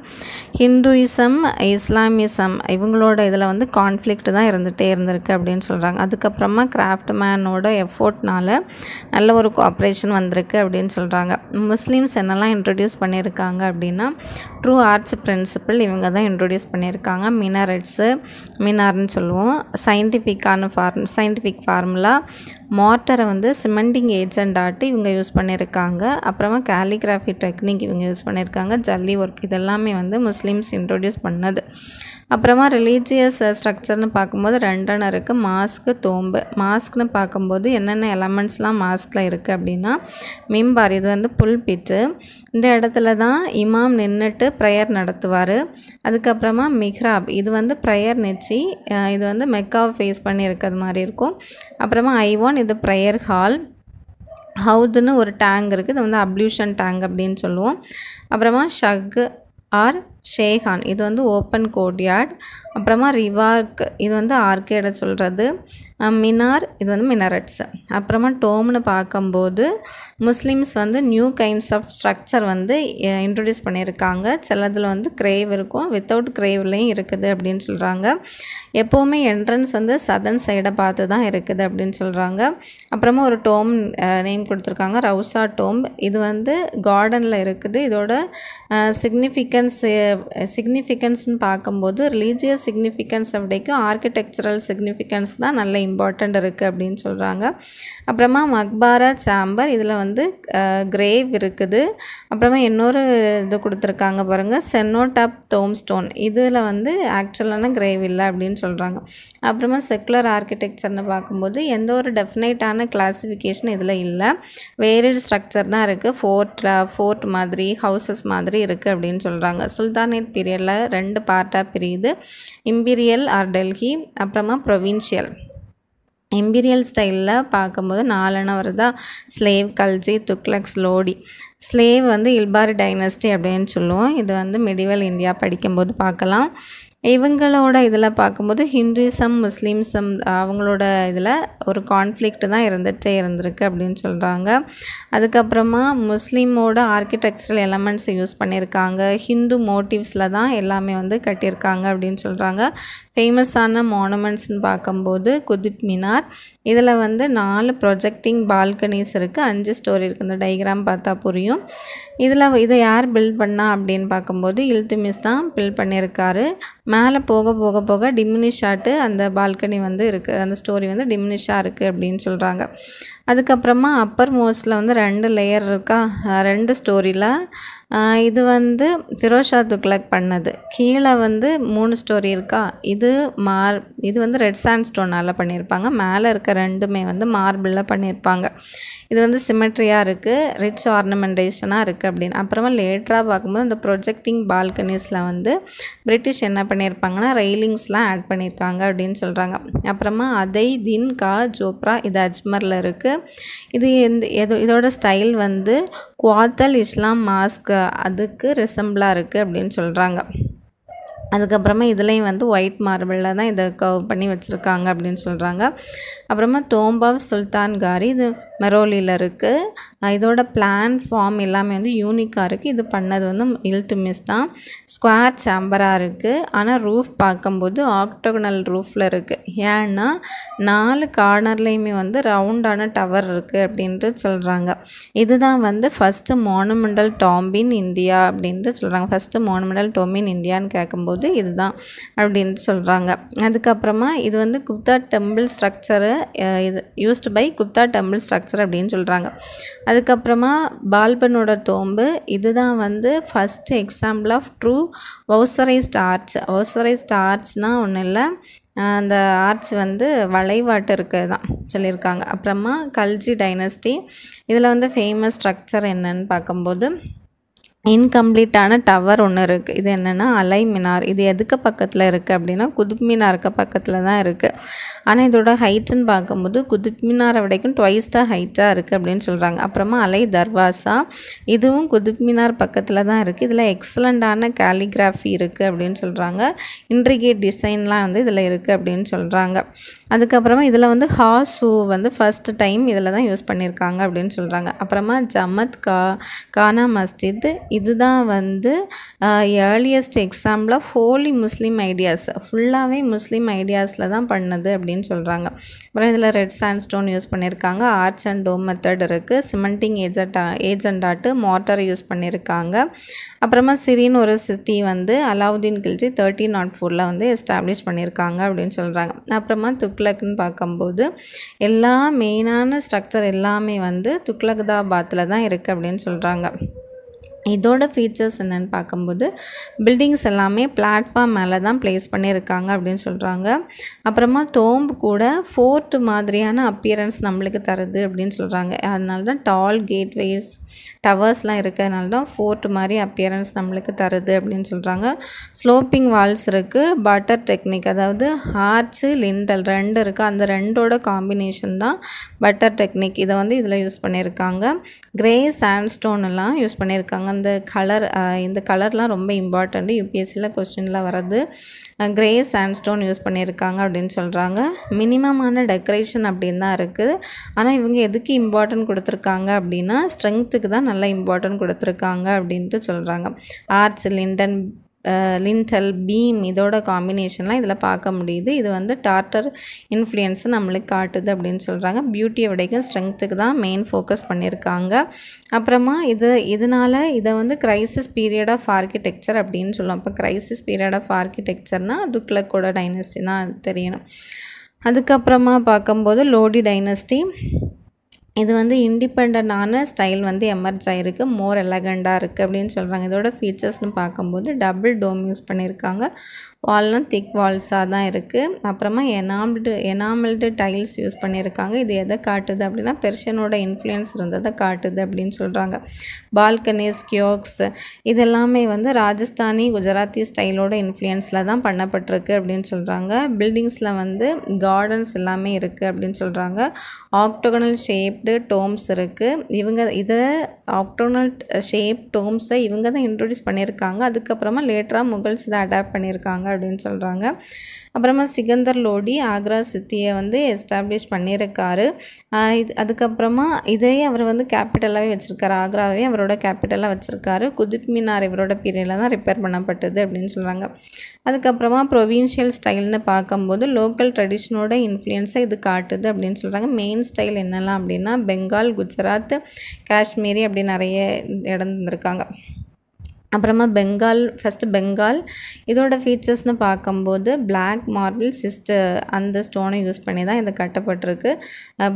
Speaker 1: ஹிந்துயிசம் இஸ்லாமிசம் இவங்களோட இதில் வந்து கான்ஃப்ளிக்ட் தான் இருந்துகிட்டே இருந்திருக்கு அப்படின்னு சொல்கிறாங்க அதுக்கப்புறமா கிராஃப்ட் மேனோட எஃபோர்ட்னால் நல்ல ஒரு கோஆப்ரேஷன் வந்திருக்கு அப்படின்னு சொல்கிறாங்க முஸ்லீம்ஸ் என்னெல்லாம் இன்ட்ரடியூஸ் பண்ணியிருக்காங்க அப்படின்னா ட்ரூ ஆர்ட்ஸ் பிரின்சிபிள் இவங்க தான் இன்ட்ரொடியூஸ் பண்ணியிருக்காங்க மினாரெட்ஸு மினார்னு சொல்லுவோம் சயின்டிஃபிக்கான ஃபார்ம் சயின்டிஃபிக் ஃபார்முலா மோட்டரை வந்து சிமெண்டிங் ஏஜென்ட் ஆட்டு இவங்க யூஸ் பண்ணியிருக்காங்க அப்புறமா கேலிகிராஃபி டெக்னிக் இவங்க யூஸ் பண்ணியிருக்காங்க ஜல்லி ஒர்க் இதெல்லாமே வந்து முஸ்லீம்ஸ் இன்ட்ரொடியூஸ் பண்ணது அப்புறமா ரிலீஜியஸ் ஸ்ட்ரக்சர்னு uh, பார்க்கும்போது ரெண்டெண்ணம் இருக்குது மாஸ்க்கு தோம்பு மாஸ்க்னு பார்க்கும்போது என்னென்ன எலமெண்ட்ஸ்லாம் மாஸ்கில் இருக்குது அப்படின்னா மிம்பார் இது வந்து புல் பிட்டு இந்த இடத்துல தான் இமாம் நின்றுட்டு ப்ரேயர் நடத்துவார் அதுக்கப்புறமா மிஹ்ராப் இது வந்து ப்ரேயர் நெச்சி இது வந்து மெக்காவை ஃபேஸ் பண்ணி இருக்கிறது மாதிரி இருக்கும் அப்புறமா ஐவான் இது ப்ரேயர் ஹால் ஹவுதுன்னு ஒரு டேங்க் இருக்குது இது வந்து அப்ளியூஷன் டேங்க் அப்படின்னு சொல்லுவோம் அப்புறமா ஷக் ஆர் ஷேஹான் இது வந்து ஓப்பன் கோட்யார்ட் அப்புறமா ரிவார்க் இது வந்து ஆர்கேட சொல்கிறது மினார் இது வந்து மினரட்ஸ் அப்புறமா டோம்னு பார்க்கும்போது முஸ்லீம்ஸ் வந்து நியூ கைண்ட்ஸ் ஆஃப் ஸ்ட்ரக்சர் வந்து இன்ட்ரடியூஸ் பண்ணியிருக்காங்க சிலதில் வந்து கிரேவ் இருக்கும் வித்தவுட் கிரேவ்லேயும் இருக்குது அப்படின்னு சொல்கிறாங்க எப்போவுமே என்ட்ரன்ஸ் வந்து சதன் சைடை பார்த்து தான் இருக்குது அப்படின்னு சொல்கிறாங்க அப்புறமா ஒரு டோம் நேம் கொடுத்துருக்காங்க ரவுசா டோம் இது வந்து கார்டனில் இருக்குது இதோட சிக்னிஃபிகன்ஸ் சிக்னிஃபிகன்ஸ்னு பார்க்கும்போது ரிலீஜியஸ் சிக்னிஃபிகன்ஸ் அப்படிக்கும் ஆர்கிடெக்சரல் சிக்னிஃபிகன்ஸ் தான் நல்ல இம்பார்ட்டண்ட் இருக்குது அப்படின்னு சொல்கிறாங்க அப்புறமா மக்பாரா சாம்பர் இதில் வந்து கிரேவ் இருக்குது அப்புறமா இன்னொரு இது கொடுத்துருக்காங்க பாருங்கள் சென்னோடப் தோம் ஸ்டோன் இதில் வந்து ஆக்சுவலான கிரேவ் இல்லை அப்படின்னு சொல்கிறாங்க அப்புறமா செக்குலர் ஆர்கிடெக்சர்னு பார்க்கும்போது எந்த ஒரு டெஃபினைட்டான கிளாஸிஃபிகேஷன் இதில் இல்லை வேறு ஸ்ட்ரக்சர் தான் இருக்குது ஃபோர்ட் ஃபோர்ட் மாதிரி ஹவுசஸ் மாதிரி இருக்குது அப்படின்னு சொல்கிறாங்க சுல்தான் சல்தானேட் பீரியடில் ரெண்டு பார்ட்டாக பிரியுது இம்பீரியல் ஆர் டெல்ஹி அப்புறமா ப்ரொவின்ஷியல் இம்பீரியல் ஸ்டைலில் பார்க்கும்போது நாலன வருதா ஸ்லேவ் கல்ஜி துக்லக்ஸ் லோடி ஸ்லேவ் வந்து இல்பாரி டைனஸ்டி அப்படின்னு சொல்லுவோம் இது வந்து மிடிவல் இந்தியா படிக்கும்போது பார்க்கலாம் இவங்களோட இதில் பார்க்கும்போது ஹிந்துசம் முஸ்லீம்ஸம் அவங்களோட இதில் ஒரு கான்ஃப்ளிக்ட் தான் இருந்துகிட்டே இருந்திருக்கு அப்படின்னு சொல்கிறாங்க அதுக்கப்புறமா முஸ்லீமோட ஆர்கிடெக்சரல் எலமெண்ட்ஸை யூஸ் பண்ணியிருக்காங்க ஹிந்து மோட்டிவ்ஸில் தான் எல்லாமே வந்து கட்டியிருக்காங்க அப்படின்னு சொல்கிறாங்க ஃபேமஸான மானுமெண்ட்ஸ்னு பார்க்கும்போது குதுப் மினார் இதில் வந்து நாலு ப்ரொஜெக்டிங் பால்கனிஸ் இருக்குது அஞ்சு ஸ்டோரி இருக்குது இந்த டைக்ராம் பார்த்தா புரியும் இதில் இதை யார் பில்ட் பண்ணா அப்படின்னு பார்க்கும்போது மிஸ் தான் பில்ட் பண்ணியிருக்காரு மேலே போக போக போக டிமினிஷ் ஆட்டு அந்த பால்கனி வந்து இருக்குது அந்த ஸ்டோரி வந்து டிமினிஷாக இருக்குது அப்படின்னு சொல்கிறாங்க அதுக்கப்புறமா அப்பர் மோஸ்ட்டில் வந்து ரெண்டு லேயர் இருக்கா ரெண்டு ஸ்டோரியில் இது வந்து ஃபிரோஷா துக்ளக் பண்ணது கீழே வந்து மூணு ஸ்டோரி இருக்கா இது மார் இது வந்து ரெட் சாண்ட் ஸ்டோனால் பண்ணியிருப்பாங்க மேலே இருக்க ரெண்டுமே வந்து மார்பிளில் பண்ணியிருப்பாங்க இது வந்து சிமெட்ரியாக இருக்குது ரிச் ஆர்னமெண்டேஷனாக இருக்குது அப்படின்னு அப்புறமா லேட்டராக பார்க்கும்போது இந்த ப்ரொஜெக்டிங் பால்கனிஸில் வந்து பிரிட்டிஷ் என்ன பண்ணியிருப்பாங்கன்னா ரெயிலிங்ஸ்லாம் ஆட் பண்ணியிருக்காங்க அப்படின்னு சொல்கிறாங்க அப்புறமா அதை தின் கா ஜோப்ரா இது அஜ்மரில் இருக்குது இது எந்த இதோட ஸ்டைல் வந்து குவாத்தல் இஸ்லாம் மாஸ்க் அதுக்கு ரிசம்பிளாக இருக்குது அப்படின்னு சொல்கிறாங்க அதுக்கப்புறமா இதுலேயும் வந்து ஒயிட் மார்பிளில் தான் இதை கவ் பண்ணி வச்சுருக்காங்க அப்படின்னு சொல்கிறாங்க அப்புறமா தோம்பா சுல்தான் காரி இது மெரோலியில் இருக்குது இதோட பிளான் ஃபார்ம் எல்லாமே வந்து யூனிக்காக இருக்குது இது பண்ணது வந்து இல்ட்டு மிஸ் தான் ஸ்கொயர் சாம்பராக இருக்குது ஆனால் ரூஃப் பார்க்கும்போது ஆக்டோகனல் ரூஃபில் இருக்குது ஏன்னா நாலு கார்னர்லேயுமே வந்து ரவுண்டான டவர் இருக்குது அப்படின்ட்டு சொல்கிறாங்க இதுதான் வந்து ஃபஸ்ட்டு மானுமெண்டல் டாம்பின் இந்தியா அப்படின்ட்டு சொல்கிறாங்க ஃபஸ்ட்டு மானுமெண்டல் டோமின் இந்தியான்னு கேட்கும்போது இதுதான் அப்படின்ட்டு சொல்கிறாங்க அதுக்கப்புறமா இது வந்து குப்தா டெம்பிள் ஸ்ட்ரக்சரு இது used by Gupta temple structure structure அப்படின்னு சொல்கிறாங்க அதுக்கப்புறமா பால்பனோட தோம்பு இதுதான் வந்து first example of true voussoired arch voussoired ஆர்ச்னால் ஒன்றும் இல்லை அந்த ஆர்ச் வந்து வளைவாட்டு இருக்கிறது தான் சொல்லியிருக்காங்க அப்புறமா கல்ஜி டைனஸ்டி இதில் வந்து ஃபேமஸ் ஸ்ட்ரக்சர் என்னன்னு பார்க்கும்போது இன்கம்ப்ளீட்டான டவர் ஒன்று இருக்குது இது என்னென்னா அலை மினார் இது எதுக்கு பக்கத்தில் இருக்குது அப்படின்னா குதுப் மினாருக்கு பக்கத்தில் தான் இருக்குது ஆனால் இதோட ஹைட்டுன்னு பார்க்கும்போது குதுப் மினாரை வரைக்கும் டுவைஸ் ஹைட்டாக இருக்குது அப்படின்னு சொல்கிறாங்க அப்புறமா அலை தர்வாசா இதுவும் குதுப் மினார் பக்கத்தில் தான் இருக்குது இதில் எக்ஸலண்ட்டான கேலிகிராஃபி இருக்குது அப்படின்னு சொல்கிறாங்க இன்ட்ரிகேட் டிசைன்லாம் வந்து இதில் இருக்குது அப்படின்னு சொல்கிறாங்க அதுக்கப்புறமா இதில் வந்து ஹா வந்து ஃபஸ்ட் டைம் இதில் தான் யூஸ் பண்ணியிருக்காங்க அப்படின்னு சொல்கிறாங்க அப்புறமா ஜமத் கா கானா மஸ்ஜித் இதுதான் வந்து earliest example wholly Muslim ideas ஃபுல்லாகவே முஸ்லீம் ஐடியாஸில் தான் பண்ணது அப்படின்னு சொல்கிறாங்க அப்புறம் இதில் ரெட் சாண்ட் ஸ்டோன் யூஸ் பண்ணியிருக்காங்க ஆர்ச் அண்ட் டோம் மெத்தட் இருக்குது சிமெண்டிங் ஏஜெண்டா ஏஜெண்டாட்டு மோட்டர் யூஸ் பண்ணியிருக்காங்க அப்புறமா சிரின்னு ஒரு சிட்டி வந்து அலாவுதீன் கில்ஜி தேர்ட்டி நாட் ஃபோரில் வந்து எஸ்டாப்ளிஷ் பண்ணியிருக்காங்க அப்படின்னு சொல்கிறாங்க அப்புறமா துக்லக்னு பார்க்கும்போது எல்லா மெயினான ஸ்ட்ரக்சர் எல்லாமே வந்து துக்லக்தாபாத்தில் தான் இருக்குது அப்படின்னு சொல்கிறாங்க இதோட ஃபீச்சர்ஸ் என்னென்னு பார்க்கும்போது பில்டிங்ஸ் எல்லாமே பிளாட்ஃபார்ம் மேலே தான் ப்ளேஸ் பண்ணியிருக்காங்க அப்படின்னு சொல்கிறாங்க அப்புறமா தோம்பு கூட ஃபோர்ட்டு மாதிரியான அப்பியரன்ஸ் நம்மளுக்கு தருது அப்படின்னு சொல்கிறாங்க அதனால தான் டால் கேட்வேஸ் டவர்ஸ்லாம் இருக்கிறதுனால தான் ஃபோர்ட் மாதிரி அப்பியரன்ஸ் நம்மளுக்கு தருது அப்படின்னு சொல்கிறாங்க ஸ்லோப்பிங் வால்ஸ் இருக்குது பட்டர் டெக்னிக் அதாவது ஹார்ச்சு லிண்டல் ரெண்டு இருக்குது அந்த ரெண்டோட காம்பினேஷன் தான் பட்டர் டெக்னிக் இதை வந்து இதில் யூஸ் பண்ணியிருக்காங்க கிரே ஸ்டோன் எல்லாம் யூஸ் பண்ணியிருக்காங்க அந்த கலர் இந்த கலர்லாம் ரொம்ப இம்பார்ட்டண்ட்டு யூபிஎஸ்சியில் கொஸ்டின்லாம் வர்றது கிரே சாண்ட்ஸ்டோன் யூஸ் பண்ணியிருக்காங்க அப்படின்னு சொல்கிறாங்க மினிமமான டெக்கரேஷன் அப்படின்னு தான் இருக்குது ஆனால் இவங்க எதுக்கு இம்பார்ட்டன்ட் கொடுத்துருக்காங்க அப்படின்னா ஸ்ட்ரென்த்துக்கு தான் நல்லா இம்பார்ட்டன்ட் கொடுத்துருக்காங்க அப்படின்ட்டு சொல்கிறாங்க ஆர்ட்ஸ் லிண்டன் லின்டல் பீம் இதோட காம்பினேஷன்லாம் இதில் பார்க்க முடியுது இது வந்து டார்டர் இன்ஃப்ளூயன்ஸை நம்மளுக்கு காட்டுது அப்படின்னு சொல்கிறாங்க பியூட்டியை விடைக்கும் ஸ்ட்ரென்த்துக்கு தான் மெயின் ஃபோக்கஸ் பண்ணியிருக்காங்க அப்புறமா இது இதனால் இதை வந்து கிரைசிஸ் பீரியட் ஆஃப் ஆர்கிடெக்சர் அப்படின்னு சொல்லுவோம் அப்போ கிரைசிஸ் பீரியட் ஆஃப் ஆர்கிடெக்சர்னால் துக்லக்கோட டைனஸ்டி தான் தெரியணும் அதுக்கப்புறமா பார்க்கும்போது லோடி டைனஸ்டி இது வந்து இண்டிபெண்டண்டான ஸ்டைல் வந்து எமர்ஜ் ஆகிருக்கு மோர் எலகண்டாக இருக்குது அப்படின்னு சொல்கிறாங்க இதோட ஃபீச்சர்ஸ்னு பார்க்கும்போது டபுள் டோம் யூஸ் பண்ணியிருக்காங்க வால்லாம் திக் வால்ஸாக தான் இருக்குது அப்புறமா எனாம்டு எனாமல்டு டைல்ஸ் யூஸ் பண்ணியிருக்காங்க இது எதை காட்டுது அப்படின்னா பெர்ஷனோட இன்ஃப்ளூயன்ஸ் இருந்ததை காட்டுது அப்படின்னு சொல்கிறாங்க பால்கனிஸ் கியோக்ஸ் இதெல்லாமே வந்து ராஜஸ்தானி குஜராத்தி ஸ்டைலோட இன்ஃப்ளூயன்ஸில் தான் பண்ணப்பட்டிருக்கு அப்படின்னு சொல்கிறாங்க பில்டிங்ஸில் வந்து கார்டன்ஸ் எல்லாமே இருக்குது அப்படின்னு சொல்கிறாங்க ஆக்டோகனல் ஷேப்டு டோம்ஸ் இருக்குது இவங்க இதை ஆக்டோனல் ஷேப் டோம்ஸை இவங்க தான் இன்ட்ரொடியூஸ் பண்ணியிருக்காங்க அதுக்கப்புறமா லேட்டராக முகல்ஸ் இதை அடாப்ட் பண்ணியிருக்காங்க அப்படின்னு சொல்கிறாங்க அப்புறமா சிகந்தர் லோடி ஆக்ரா சிட்டியை வந்து எஸ்டாப்ளிஷ் பண்ணியிருக்காரு இது அதுக்கப்புறமா இதையே அவர் வந்து கேபிட்டலாகவே வச்சுருக்காரு ஆக்ராவே அவரோட கேபிட்டலாக வச்சுருக்காரு குதுப் மினார் இவரோட பீரியடில் தான் ரிப்பேர் பண்ணப்பட்டது அப்படின்னு சொல்கிறாங்க அதுக்கப்புறமா ப்ரொவின்ஷியல் ஸ்டைல்னு பார்க்கும்போது லோக்கல் ட்ரெடிஷனோட இன்ஃப்ளூயன்ஸை இது காட்டுது அப்படின்னு சொல்கிறாங்க மெயின் ஸ்டைல் என்னெல்லாம் அப்படின்னா பெங்கால் குஜராத் காஷ்மீரி அப்படி நிறைய இடம் இருந்திருக்காங்க அப்புறமா பெங்கால் ஃபஸ்ட்டு பெங்கால் இதோட ஃபீச்சர்ஸ்னு பார்க்கும்போது பிளாக் மார்பிள் சிஸ்ட்டு அந்த ஸ்டோனை யூஸ் பண்ணி தான் இது கட்டப்பட்டிருக்கு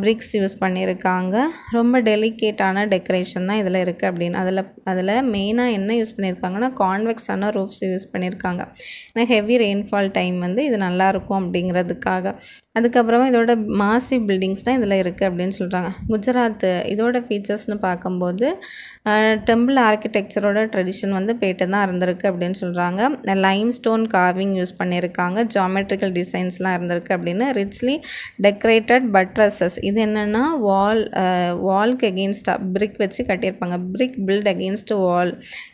Speaker 1: பிரிக்ஸ் யூஸ் பண்ணியிருக்காங்க ரொம்ப டெலிகேட்டான டெக்கரேஷன் தான் இதில் இருக்குது அப்படின்னு அதில் அதில் மெயினாக என்ன யூஸ் பண்ணியிருக்காங்கன்னா கான்வெக்ஸான ரூஃப்ஸ் யூஸ் பண்ணியிருக்காங்க ஏன்னா ஹெவி ரெயின்ஃபால் டைம் வந்து இது நல்லாயிருக்கும் அப்படிங்கிறதுக்காக அதுக்கப்புறமா இதோட மாசி பில்டிங்ஸ் தான் இதில் இருக்குது அப்படின்னு சொல்கிறாங்க குஜராத் இதோட ஃபீச்சர்ஸ்னு பார்க்கும்போது டெம்பிள் ஆர்கிடெக்சரோட ட்ரெடிஷன் வந்து வந்து பேட்டு தான் இருந்திருக்கு அப்படின்னு சொல்கிறாங்க லைம் ஸ்டோன் கார்விங் யூஸ் பண்ணியிருக்காங்க ஜாமெட்ரிக்கல் டிசைன்ஸ்லாம் இருந்திருக்கு அப்படின்னு ரிச்லி டெக்கரேட்டட் பட்ரஸஸ் இது என்னென்னா வால் வால்க்கு எகெயின்ஸ்டாக பிரிக் வச்சு கட்டியிருப்பாங்க பிரிக் பில்ட் அகெயின்ஸ்ட் வால்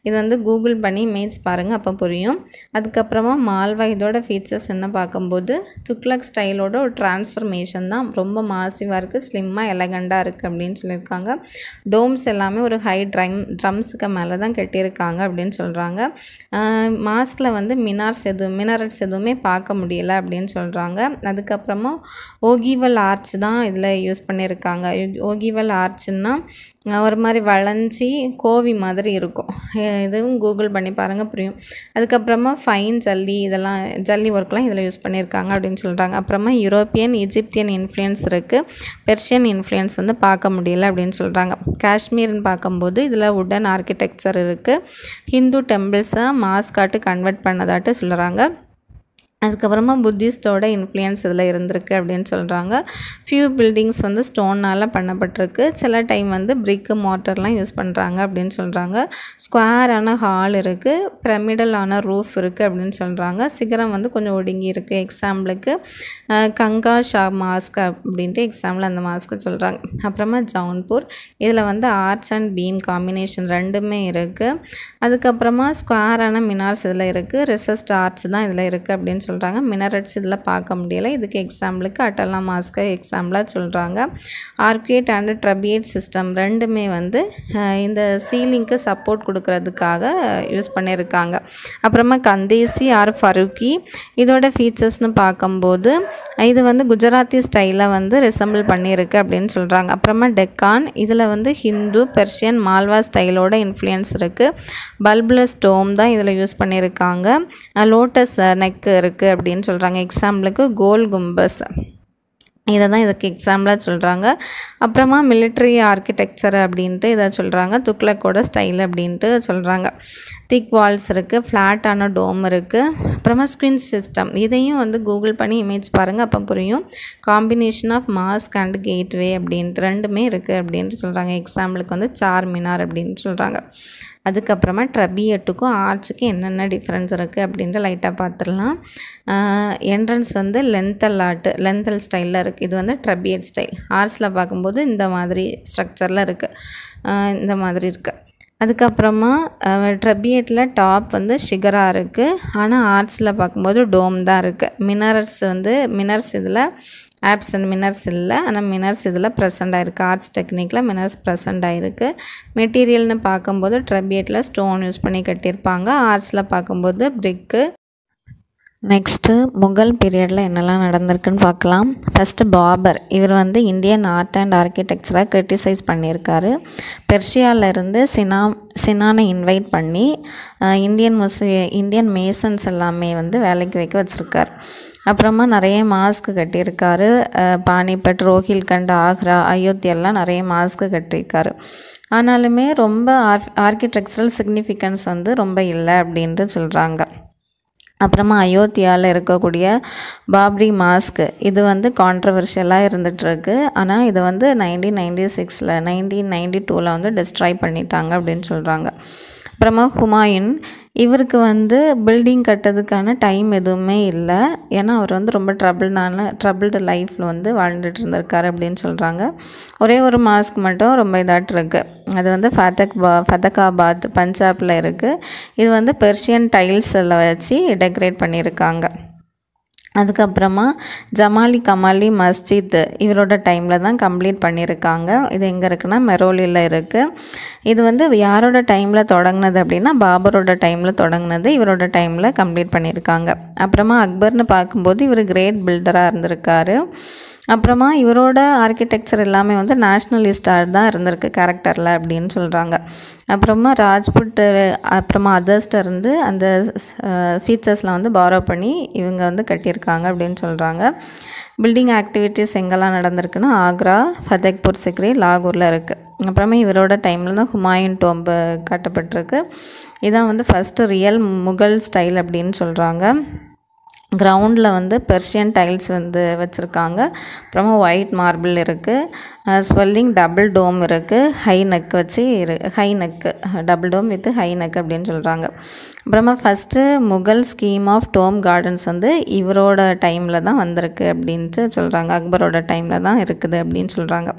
Speaker 1: இது வந்து கூகுள் பண்ணி இமேஜ் பாருங்கள் அப்போ புரியும் அதுக்கப்புறமா மால்வா இதோட ஃபீச்சர்ஸ் என்ன பார்க்கும்போது துக்லக் ஸ்டைலோட ஒரு டிரான்ஸ்ஃபர்மேஷன் தான் ரொம்ப மாசிவாக இருக்குது ஸ்லிம்மாக எலகண்டாக இருக்குது அப்படின்னு சொல்லியிருக்காங்க டோம்ஸ் எல்லாமே ஒரு ஹை ட்ரம் ட்ரம்ஸுக்கு மேலே தான் கட்டியிருக்காங்க அப்படின்னு சொல்கிறாங்க மாஸ்கில் வந்து மினார்ஸ் எதுவும் மினரல்ஸ் எதுவுமே பார்க்க முடியலை அப்படின்னு சொல்கிறாங்க அதுக்கப்புறமா ஓகிவல் ஆர்ச் தான் இதில் யூஸ் பண்ணியிருக்காங்க ஓகிவல் ஆர்ச்சுன்னா ஒரு மாதிரி வளைஞ்சி கோவி மாதிரி இருக்கும் இதுவும் கூகுள் பண்ணி பாருங்கள் புரியும் அதுக்கப்புறமா ஃபைன் ஜல்லி இதெல்லாம் ஜல்லி ஒர்க்லாம் இதில் யூஸ் பண்ணியிருக்காங்க அப்படின்னு சொல்கிறாங்க அப்புறமா யூரோப்பியன் இஜிப்தியன் இன்ஃப்ளூயன்ஸ் இருக்குது பெர்ஷியன் இன்ஃப்ளூயன்ஸ் வந்து பார்க்க முடியல அப்படின்னு சொல்கிறாங்க காஷ்மீர்னு பார்க்கும்போது இதில் உடன் ஆர்கிடெக்சர் இருக்குது ஹிந்து டெம்பிள்ஸை மாஸ்காட்டு கன்வெர்ட் பண்ணதாட்டு சொல்கிறாங்க அதுக்கப்புறமா புத்திஸ்டோட இன்ஃப்ளூயன்ஸ் இதில் இருந்திருக்கு அப்படின்னு சொல்கிறாங்க ஃபியூ பில்டிங்ஸ் வந்து ஸ்டோனால் பண்ணப்பட்டிருக்கு சில டைம் வந்து பிரிக்கு மோட்டர்லாம் யூஸ் பண்ணுறாங்க அப்படின்னு சொல்கிறாங்க ஸ்கொயரான ஹால் இருக்குது பிரமிடலான ரூஃப் இருக்குது அப்படின்னு சொல்கிறாங்க சிகரம் வந்து கொஞ்சம் ஒடுங்கி இருக்குது எக்ஸாம்பிளுக்கு கங்கா ஷா மாஸ்க் அப்படின்ட்டு எக்ஸாம்பிள் அந்த மாஸ்க்கு சொல்கிறாங்க அப்புறமா ஜவுன்பூர் இதில் வந்து ஆர்ட்ஸ் அண்ட் பீம் காம்பினேஷன் ரெண்டுமே இருக்குது அதுக்கப்புறமா ஸ்கொயரான மினார்ஸ் இதில் இருக்குது ரிசஸ்ட் ஆர்ட்ஸ் தான் இதில் இருக்குது அப்படின்னு சொல்கிறாங்க சொல்கிறாங்க மினரட்ஸ் இதில் பார்க்க முடியலை இதுக்கு எக்ஸாம்பிளுக்கு அட்டலா மாஸ்க்கு எக்ஸாம்பிளாக சொல்கிறாங்க ஆர்கேட் அண்ட் ட்ரபியேட் சிஸ்டம் ரெண்டுமே வந்து இந்த சீலிங்க்கு சப்போர்ட் கொடுக்கறதுக்காக யூஸ் பண்ணியிருக்காங்க அப்புறமா கந்தேசி ஆர் ஃபருக்கி இதோட ஃபீச்சர்ஸ்னு பார்க்கும்போது இது வந்து குஜராத்தி ஸ்டைலில் வந்து ரிசம்பிள் பண்ணியிருக்கு அப்படின்னு சொல்கிறாங்க அப்புறமா டெக்கான் இதில் வந்து ஹிந்து பெர்ஷியன் மால்வா ஸ்டைலோட இன்ஃப்ளூயன்ஸ் இருக்குது பல்புலஸ் ஸ்டோம் தான் இதில் யூஸ் பண்ணியிருக்காங்க லோட்டஸ் நெக்கு இருக்குது இருக்குது அப்படின்னு சொல்கிறாங்க எக்ஸாம்பிளுக்கு கோல் கும்பஸ் இதை தான் இதுக்கு எக்ஸாம்பிளாக சொல்கிறாங்க அப்புறமா மிலிட்ரி ஆர்கிடெக்சர் அப்படின்ட்டு இதை சொல்கிறாங்க துக்ளக்கோட ஸ்டைல் அப்படின்ட்டு சொல்கிறாங்க திக் வால்ஸ் இருக்குது ஃப்ளாட்டான டோம் இருக்குது அப்புறமா ஸ்க்ரீன் சிஸ்டம் இதையும் வந்து கூகுள் பண்ணி இமேஜ் பாருங்கள் அப்போ புரியும் combination of mosque and gateway அப்படின்ட்டு ரெண்டுமே இருக்குது அப்படின்ட்டு சொல்கிறாங்க எக்ஸாம்பிளுக்கு வந்து சார்மினார் அப்படின்ட்டு சொல்கிறாங்க அதுக்கப்புறமா ட்ரபியட்டுக்கும் ஆர்ச்சுக்கும் என்னென்ன டிஃப்ரென்ஸ் இருக்குது அப்படின்ட்டு லைட்டாக பார்த்துடலாம் என்ட்ரன்ஸ் வந்து லென்த்தல் ஆர்ட்டு லென்த்தல் ஸ்டைலில் இருக்குது இது வந்து ட்ரபியட் ஸ்டைல் ஆர்ட்ஸில் பார்க்கும்போது இந்த மாதிரி ஸ்ட்ரக்சரில் இருக்குது இந்த மாதிரி இருக்குது அதுக்கப்புறமா ட்ரபியட்டில் டாப் வந்து ஷிகராக இருக்குது ஆனால் ஆர்ட்ஸில் பார்க்கும்போது டோம் தான் இருக்குது மினரஸ் வந்து மினர்ஸ் இதில் ஆப்சன்ட் மினர்ஸ் இல்லை ஆனால் மினர்ஸ் இதில் ப்ரெசண்ட் ஆகிருக்கு ஆர்ட்ஸ் டெக்னிக்கில் மினர்ஸ் ப்ரெசண்ட் ஆகிருக்கு மெட்டீரியல்னு பார்க்கும்போது ட்ரெபியட்டில் ஸ்டோன் யூஸ் பண்ணி கட்டியிருப்பாங்க ஆர்ட்ஸில் பார்க்கும்போது பிரிக்கு நெக்ஸ்ட்டு முகல் பீரியடில் என்னெல்லாம் நடந்திருக்குன்னு பார்க்கலாம் ஃபஸ்ட்டு பாபர் இவர் வந்து இந்தியன் ஆர்ட் அண்ட் ஆர்கிடெக்சராக கிரிட்டிசைஸ் பண்ணியிருக்காரு பெர்ஷியாவிலேருந்து சினா சினானை இன்வைட் பண்ணி இந்தியன் முஸ் இந்தியன் மேசன்ஸ் எல்லாமே வந்து வேலைக்கு வைக்க வச்சுருக்கார் அப்புறமா நிறைய மாஸ்க் கட்டியிருக்காரு பானிபட் ரோஹில்கண்ட் ஆக்ரா அயோத்தியெல்லாம் நிறைய மாஸ்க் கட்டியிருக்காரு ஆனாலுமே ரொம்ப ஆர் ஆர்கிடெக்சரல் சிக்னிஃபிகன்ஸ் வந்து ரொம்ப இல்லை அப்படின்ட்டு சொல்கிறாங்க அப்புறமா அயோத்தியாவில் இருக்கக்கூடிய பாப்ரி மாஸ்க் இது வந்து கான்ட்ரவர்ஷியலாக இருந்துகிட்ருக்கு ஆனால் இதை வந்து நைன்டீன் நைன்டி சிக்ஸில் நைன்டீன் நைன்டி டூவில் வந்து டிஸ்ட்ராய் பண்ணிட்டாங்க அப்படின்னு சொல்கிறாங்க அப்புறமா ஹுமாயின் இவருக்கு வந்து பில்டிங் கட்டுறதுக்கான டைம் எதுவுமே இல்லை ஏன்னா அவர் வந்து ரொம்ப ட்ரபிள்னால ட்ரபிள்டு லைஃப்பில் வந்து வாழ்ந்துட்டு இருந்திருக்காரு அப்படின்னு சொல்கிறாங்க ஒரே ஒரு மாஸ்க் மட்டும் ரொம்ப இதாட்டு இருக்குது அது வந்து ஃபதக் பா ஃபதகாபாத் பஞ்சாபில் இருக்குது இது வந்து பெர்ஷியன் டைல்ஸில் வச்சு டெக்கரேட் பண்ணியிருக்காங்க அதுக்கப்புறமா ஜமாலி கமாலி மஸ்ஜித் இவரோட டைமில் தான் கம்ப்ளீட் பண்ணியிருக்காங்க இது எங்கே இருக்குன்னா மெரோலியில் இருக்குது இது வந்து யாரோட டைமில் தொடங்கினது அப்படின்னா பாபரோட டைமில் தொடங்கினது இவரோட டைமில் கம்ப்ளீட் பண்ணியிருக்காங்க அப்புறமா அக்பர்னு பார்க்கும்போது இவர் கிரேட் பில்டராக இருந்திருக்காரு அப்புறமா இவரோட ஆர்கிடெக்சர் எல்லாமே வந்து நேஷ்னலிஸ்டாக தான் இருந்திருக்கு கேரக்டரில் அப்படின்னு சொல்கிறாங்க அப்புறமா ராஜ்புட் அப்புறமா அதர்ஸ்ட்டை இருந்து அந்த ஃபீச்சர்ஸ்லாம் வந்து பாரோ பண்ணி இவங்க வந்து கட்டியிருக்காங்க அப்படின்னு சொல்கிறாங்க பில்டிங் ஆக்டிவிட்டீஸ் எங்கெல்லாம் நடந்திருக்குன்னா ஆக்ரா ஃபதேக்பூர் சிக்ரி லாகூரில் இருக்குது அப்புறமா இவரோட டைமில் தான் ஹுமாயூன் டோம்பு காட்டப்பட்டிருக்கு இதான் வந்து ஃபஸ்ட்டு ரியல் முகல் ஸ்டைல் அப்படின்னு சொல்கிறாங்க கிரவுண்டில் வந்து பெர்ஷியன் டைல்ஸ் வந்து வச்சுருக்காங்க அப்புறமா ஒயிட் மார்பிள் இருக்குது ஸ்வெல்லிங் டபுள் டோம் இருக்குது ஹை நெக் வச்சு இரு high neck double dome with high neck அப்படின்னு சொல்கிறாங்க அப்புறமா first Mughal scheme of dome gardens வந்து இவரோட டைமில் தான் வந்திருக்கு அப்படின்ட்டு சொல்கிறாங்க அக்பரோட டைமில் தான் இருக்குது அப்படின்னு சொல்கிறாங்க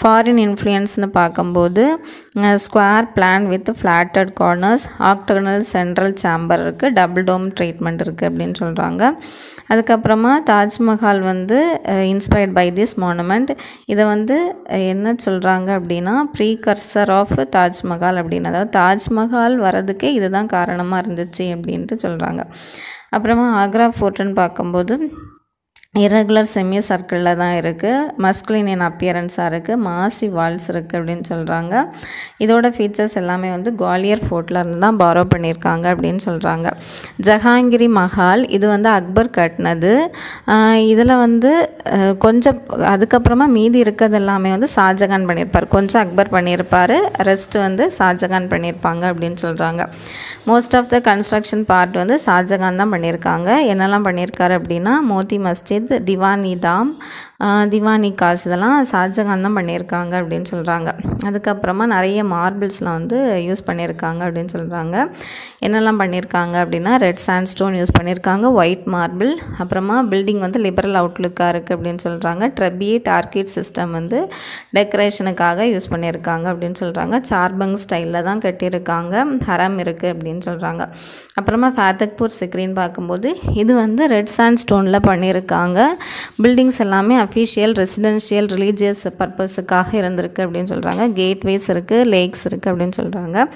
Speaker 1: ஃபாரின் இன்ஃப்ளூயன்ஸ்னு பார்க்கும்போது square plan with flatted corners octagonal central chamber இருக்குது டபுள் டோம் ட்ரீட்மெண்ட் இருக்குது அப்படின்னு சொல்கிறாங்க அதுக்கப்புறமா தாஜ்மஹால் வந்து இன்ஸ்பயர்ட் பை திஸ் மானுமெண்ட் இதை வந்து என்ன சொல்கிறாங்க அப்படின்னா ப்ரீ கர்சர் ஆஃப் தாஜ்மஹால் அப்படின்னு அதாவது தாஜ்மஹால் வரதுக்கே இதுதான் காரணமாக இருந்துச்சு அப்படின்ட்டு சொல்கிறாங்க அப்புறமா ஆக்ரா ஃபோர்ட்டுன்னு பார்க்கும்போது இரகுலர் செமி சர்க்கிளில் தான் இருக்குது மஸ்குலினின் அப்பியரன்ஸாக இருக்குது மாசி வால்ஸ் இருக்குது அப்படின்னு சொல்கிறாங்க இதோட ஃபீச்சர்ஸ் எல்லாமே வந்து குவாலியர் ஃபோர்ட்லேருந்து தான் பாரோ பண்ணியிருக்காங்க அப்படின்னு சொல்கிறாங்க ஜஹாங்கிரி மஹால் இது வந்து அக்பர் கட்டினது இதில் வந்து கொஞ்சம் அதுக்கப்புறமா மீதி இருக்கிறது எல்லாமே வந்து ஷாஜகான் பண்ணியிருப்பார் கொஞ்சம் அக்பர் பண்ணியிருப்பார் ரெஸ்ட் வந்து ஷாஜகான் பண்ணியிருப்பாங்க அப்படின்னு சொல்கிறாங்க most of the construction part வந்து ஷாஜகான் தான் பண்ணியிருக்காங்க என்னெல்லாம் பண்ணியிருக்காரு அப்படின்னா மோதி மஸ்ஜித் எது திவானி தாம் திவானி காசு இதெல்லாம் ஷாஜகான் தான் பண்ணியிருக்காங்க அப்படின்னு சொல்கிறாங்க அதுக்கப்புறமா நிறைய மார்பிள்ஸ்லாம் வந்து யூஸ் பண்ணியிருக்காங்க அப்படின்னு சொல்கிறாங்க என்னெல்லாம் பண்ணியிருக்காங்க அப்படின்னா ரெட் சாண்ட் ஸ்டோன் யூஸ் பண்ணியிருக்காங்க ஒயிட் மார்பிள் அப்புறமா பில்டிங் வந்து லிபரல் அவுட்லுக்காக இருக்குது அப்படின்னு சொல்கிறாங்க ட்ரெபியேட் ஆர்கிட் சிஸ்டம் வந்து டெக்கரேஷனுக்காக யூஸ் பண்ணியிருக்காங்க அப்படின்னு சொல்கிறாங்க சார்பங் ஸ்டைலில் தான் கட்டியிருக்காங்க ஹரம் இருக்குது அப்படின்னு சொல்கிறாங்க அப்புறமா ஃபேதக்பூர் சிக்ரின் பார்க்கும்போது இது வந்து ரெட் சாண்ட் ஸ்டோனில் பண்ணியிருக்காங்க சொல்கிறாங்க பில்டிங்ஸ் எல்லாமே அஃபீஷியல் ரெசிடென்ஷியல் ரிலீஜியஸ் பர்பஸுக்காக இருந்திருக்கு அப்படின்னு சொல்கிறாங்க கேட்வேஸ் இருக்குது லேக்ஸ் இருக்குது அப்படின்னு சொல்கிறாங்க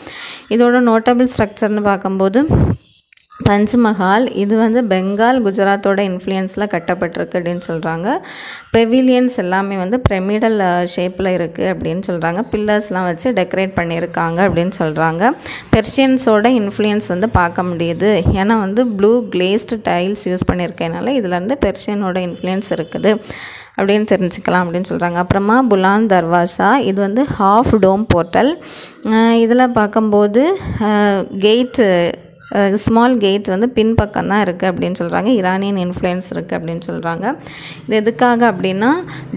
Speaker 1: இதோட நோட்டபிள் ஸ்ட்ரக்சர்னு பார்க்கும்போது பஞ்ச்மஹால் இது வந்து பெங்கால் குஜராத்தோட இன்ஃப்ளூயன்ஸில் கட்டப்பட்டிருக்கு அப்படின்னு சொல்கிறாங்க பெவிலியன்ஸ் எல்லாமே வந்து பிரமிடல் ஷேப்பில் இருக்குது அப்படின்னு சொல்கிறாங்க பில்லர்ஸ்லாம் வச்சு டெக்கரேட் பண்ணியிருக்காங்க அப்படின்னு சொல்கிறாங்க பெர்ஷியன்ஸோட இன்ஃப்ளூயன்ஸ் வந்து பார்க்க முடியுது ஏன்னா வந்து ப்ளூ கிளேஸ்டு டைல்ஸ் யூஸ் பண்ணியிருக்கனால இதில் வந்து பெர்ஷியனோட இன்ஃப்ளூயன்ஸ் இருக்குது அப்படின்னு தெரிஞ்சுக்கலாம் அப்படின்னு சொல்கிறாங்க அப்புறமா புலான் தர்வாசா இது வந்து ஹாஃப் டோம் போர்ட்டல் இதில் பார்க்கும்போது கேட்டு ஸ்மால் கேட்ஸ் வந்து பின்பக்கம் தான் இருக்குது அப்படின்னு சொல்கிறாங்க ஈரானியன் இன்ஃப்ளூயன்ஸ் இருக்குது அப்படின்னு சொல்கிறாங்க இது எதுக்காக அப்படின்னா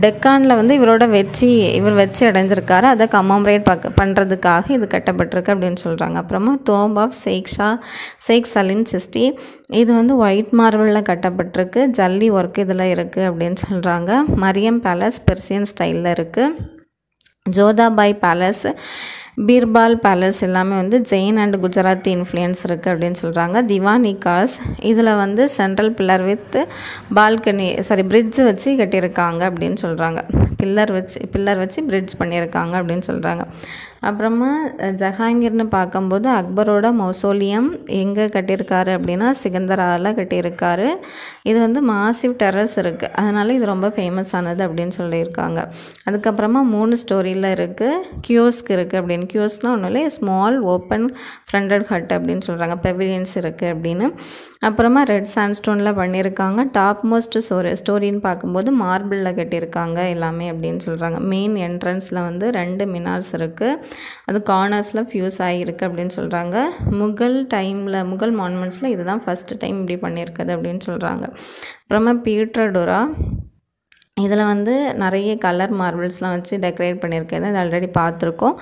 Speaker 1: டெக்கானில் வந்து இவரோட வெற்றி இவர் வெற்றி அடைஞ்சிருக்காரு அதை கமாம்ரேட் பக் பண்ணுறதுக்காக இது கட்டப்பட்டிருக்கு அப்படின்னு சொல்கிறாங்க அப்புறமா தோம்ப் ஆஃப் சேக்ஷா ஷேக் சலீன் சிஸ்டி இது வந்து ஒயிட் மார்பிளில் கட்டப்பட்டிருக்கு ஜல்லி ஒர்க் இதில் இருக்குது அப்படின்னு சொல்கிறாங்க மரியம் பேலஸ் பெர்சியன் ஸ்டைலில் இருக்குது ஜோதாபாய் பேலஸ் பீர்பால் பேலஸ் எல்லாமே வந்து ஜெயின் அண்ட் குஜராத்தி இன்ஃப்ளூயன்ஸ் இருக்குது அப்படின்னு சொல்கிறாங்க திவானிகாஸ் இதில் வந்து சென்ட்ரல் பில்லர் வித் பால்கனி சாரி பிரிட்ஜ் வச்சு கட்டியிருக்காங்க அப்படின்னு சொல்கிறாங்க பில்லர் வச்சு பில்லர் வச்சு பிரிட்ஜ் பண்ணியிருக்காங்க அப்படின்னு சொல்கிறாங்க அப்புறமா ஜஹாங்கீர்னு பார்க்கும்போது அக்பரோட மொசோலியம் எங்கே கட்டியிருக்காரு அப்படின்னா சிகந்தராவில் கட்டியிருக்காரு இது வந்து மாசிவ் டெரஸ் இருக்குது அதனால் இது ரொம்ப ஃபேமஸ் ஆனது அப்படின்னு சொல்லியிருக்காங்க அதுக்கப்புறமா மூணு ஸ்டோரியில் இருக்குது கியோஸ்க் இருக்குது அப்படின்னு கியோஸ்க்னால் ஒன்றும் இல்லை ஸ்மால் ஓப்பன் ஃப்ரண்டட் ஹட் அப்படின்னு சொல்கிறாங்க பெவிலியன்ஸ் இருக்குது அப்படின்னு அப்புறமா ரெட் சாண்ட்ஸ்டோனில் பண்ணியிருக்காங்க டாப் மோஸ்ட் ஸ்டோரி ஸ்டோரின்னு பார்க்கும்போது மார்பிளில் கட்டியிருக்காங்க எல்லாமே அப்படின்னு சொல்கிறாங்க மெயின் என்ட்ரன்ஸில் வந்து ரெண்டு மினார்ஸ் இருக்குது அது கார்னர்ஸில் ஃபியூஸ் ஆகியிருக்கு அப்படின்னு சொல்கிறாங்க முகல் டைமில் முகல் மான்மெண்ட்ஸில் இதுதான் ஃபஸ்ட்டு டைம் இப்படி பண்ணியிருக்குது அப்படின்னு சொல்கிறாங்க அப்புறமா பீட்ரடோரா இதில் வந்து நிறைய கலர் மார்பிள்ஸ்லாம் வச்சு டெக்கரேட் பண்ணியிருக்கேன் இது ஆல்ரெடி பார்த்துருக்கோம்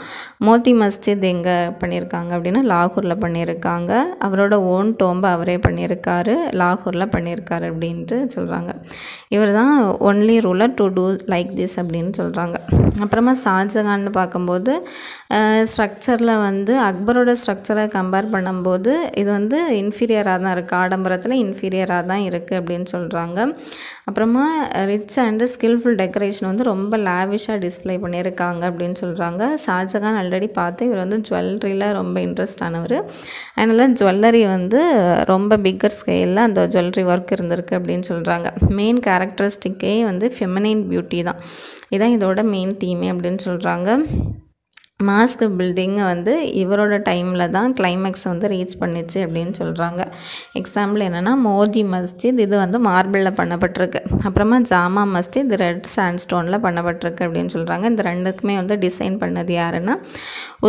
Speaker 1: மோதி மஸ்ஜித் எங்கே பண்ணியிருக்காங்க அப்படின்னா லாகூரில் பண்ணியிருக்காங்க அவரோட ஓன் டோம்பை அவரே பண்ணியிருக்காரு லாகூரில் பண்ணியிருக்காரு அப்படின்ட்டு சொல்கிறாங்க இவர் தான் only ruler to do like this அப்படின்னு சொல்கிறாங்க அப்புறமா ஷாஜகான்னு பார்க்கும்போது ஸ்ட்ரக்சரில் வந்து அக்பரோட ஸ்ட்ரக்சரை கம்பேர் பண்ணும்போது இது வந்து இன்ஃபீரியராக தான் இருக்குது ஆடம்பரத்தில் இன்ஃபீரியராக தான் இருக்குது அப்படின்னு சொல்கிறாங்க அப்புறமா ரிச் அண்ட் வந்து ஸ்கில்ஃபுல் டெக்கரேஷன் வந்து ரொம்ப லேவிஷாக டிஸ்பிளே பண்ணியிருக்காங்க அப்படின்னு சொல்கிறாங்க ஷாஜகான் ஆல்ரெடி பார்த்து இவர் வந்து ஜுவல்லரியில் ரொம்ப இன்ட்ரெஸ்ட் ஆனவர் அதனால் ஜுவல்லரி வந்து ரொம்ப பிக்கர் ஸ்கேலில் அந்த ஜுவல்லரி ஒர்க் இருந்திருக்கு அப்படின்னு சொல்கிறாங்க மெயின் கேரக்டரிஸ்டிக்கே வந்து ஃபெமனைன் பியூட்டி தான் இதுதான் இதோட மெயின் தீமே அப்படின்னு சொல்கிறாங்க மாஸ்க் பில்டிங்கை வந்து இவரோட டைமில் தான் கிளைமேக்ஸ் வந்து ரீச் பண்ணிச்சு அப்படின்னு சொல்கிறாங்க எக்ஸாம்பிள் என்னென்னா மோதி மஸ்ஜித் இது வந்து மார்பிளில் பண்ணப்பட்டிருக்கு அப்புறமா ஜாமா மஸ்ஜித் இது ரெட் சாண்ட் ஸ்டோனில் பண்ணப்பட்டிருக்கு அப்படின்னு சொல்கிறாங்க இந்த ரெண்டுக்குமே வந்து டிசைன் பண்ணது யாருன்னா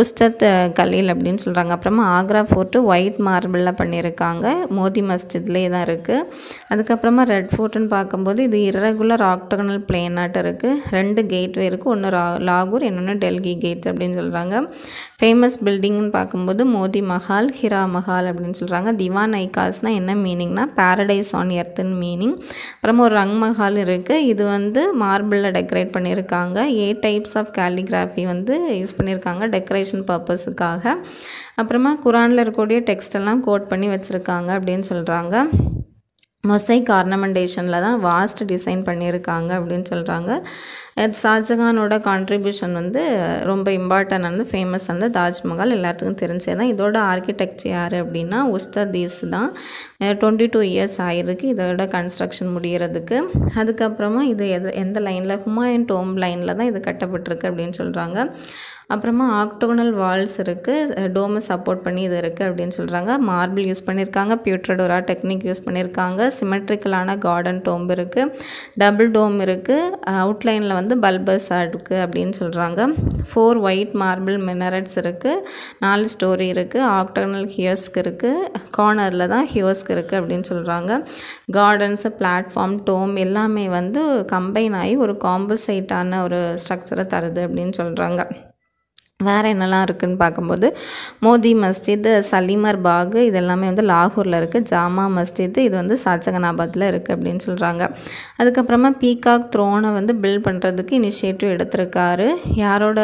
Speaker 1: உஸ்தத் கலீல் அப்படின்னு சொல்கிறாங்க அப்புறமா ஆக்ரா ஃபோர்ட்டு ஒயிட் மார்பிளில் பண்ணியிருக்காங்க மோதி மஸ்ஜித்லேயே தான் இருக்குது அதுக்கப்புறமா ரெட் ஃபோர்ட்டுன்னு பார்க்கும்போது இது இரகுலர் ஆக்டகனல் பிளேனாட்டு இருக்குது ரெண்டு கேட்வே இருக்குது ஒன்று லாகூர் இன்னொன்று டெல்லி கேட் அப்படின்னு சொல்கிறாங்க ஃபேமஸ் பில்டிங்னு பார்க்கும்போது மோதி மஹால் ஹிரா மஹால் அப்படின்னு சொல்கிறாங்க திவான் ஐகாஸ்னால் என்ன மீனிங்னா பேரடைஸ் ஆன் எர்த்துன்னு மீனிங் அப்புறம் ஒரு ரங் மஹால் இருக்குது இது வந்து மார்பிளில் டெக்கரேட் பண்ணியிருக்காங்க ஏ டைப்ஸ் ஆஃப் கேலிகிராஃபி வந்து யூஸ் பண்ணியிருக்காங்க டெக்கரேஷன் பர்பஸுக்காக அப்புறமா குரானில் இருக்கக்கூடிய டெக்ஸ்டெல்லாம் கோட் பண்ணி வச்சுருக்காங்க அப்படின்னு சொல்கிறாங்க மொசைக் ஆர்னமெண்டேஷனில் தான் வாஸ்ட் டிசைன் பண்ணியிருக்காங்க அப்படின்னு சொல்கிறாங்க ஷாஜகானோட கான்ட்ரிபியூஷன் வந்து ரொம்ப இம்பார்ட்டன் வந்து ஃபேமஸ் வந்து தாஜ்மஹால் எல்லாத்துக்கும் தெரிஞ்சே தான் இதோட ஆர்கிடெக்சர் யார் அப்படின்னா உஸ்தர் தீஸ் தான் டுவெண்ட்டி டூ இயர்ஸ் ஆயிருக்கு இதோட கன்ஸ்ட்ரக்ஷன் முடிகிறதுக்கு அதுக்கப்புறமா இது எது எந்த லைனில் ஹுமாயன் டோம் லைனில் தான் இது கட்டப்பட்டிருக்கு அப்படின்னு சொல்கிறாங்க அப்புறமா ஆக்டோனல் வால்ஸ் இருக்குது டோமை சப்போர்ட் பண்ணி இது இருக்குது அப்படின்னு சொல்கிறாங்க மார்பிள் யூஸ் பண்ணியிருக்காங்க பியூட்ரடோரா டெக்னிக் யூஸ் பண்ணியிருக்காங்க சிமெட்ரிக்கலான கார்டன் டோம் இருக்குது டபுள் டோம் இருக்குது அவுட்லைனில் வந்து பல்பஸ் இருக்குது அப்படின்னு சொல்கிறாங்க ஃபோர் ஒயிட் மார்பிள் மினரட்ஸ் இருக்குது நாலு ஸ்டோரி இருக்குது ஆக்டோனல் ஹியர்ஸ்க் இருக்குது கார்னரில் தான் ஹியர்ஸ்க் இருக்குது அப்படின்னு சொல்கிறாங்க கார்டன்ஸு பிளாட்ஃபார்ம் டோம் எல்லாமே வந்து கம்பைன் ஆகி ஒரு காம்போசைட்டான ஒரு ஸ்ட்ரக்சரை தருது அப்படின்னு சொல்கிறாங்க வேறு என்னெல்லாம் இருக்குதுன்னு பார்க்கும்போது மோதி மஸ்ஜித் சலீமர் பாகு இது எல்லாமே வந்து லாகூரில் இருக்குது ஜாமா மஸ்ஜித் இது வந்து சாச்சகனாபாத்தில் இருக்குது அப்படின்னு சொல்கிறாங்க அதுக்கப்புறமா பீகாக் த்ரோனை வந்து பில்ட் பண்ணுறதுக்கு இனிஷியேட்டிவ் எடுத்திருக்காரு யாரோட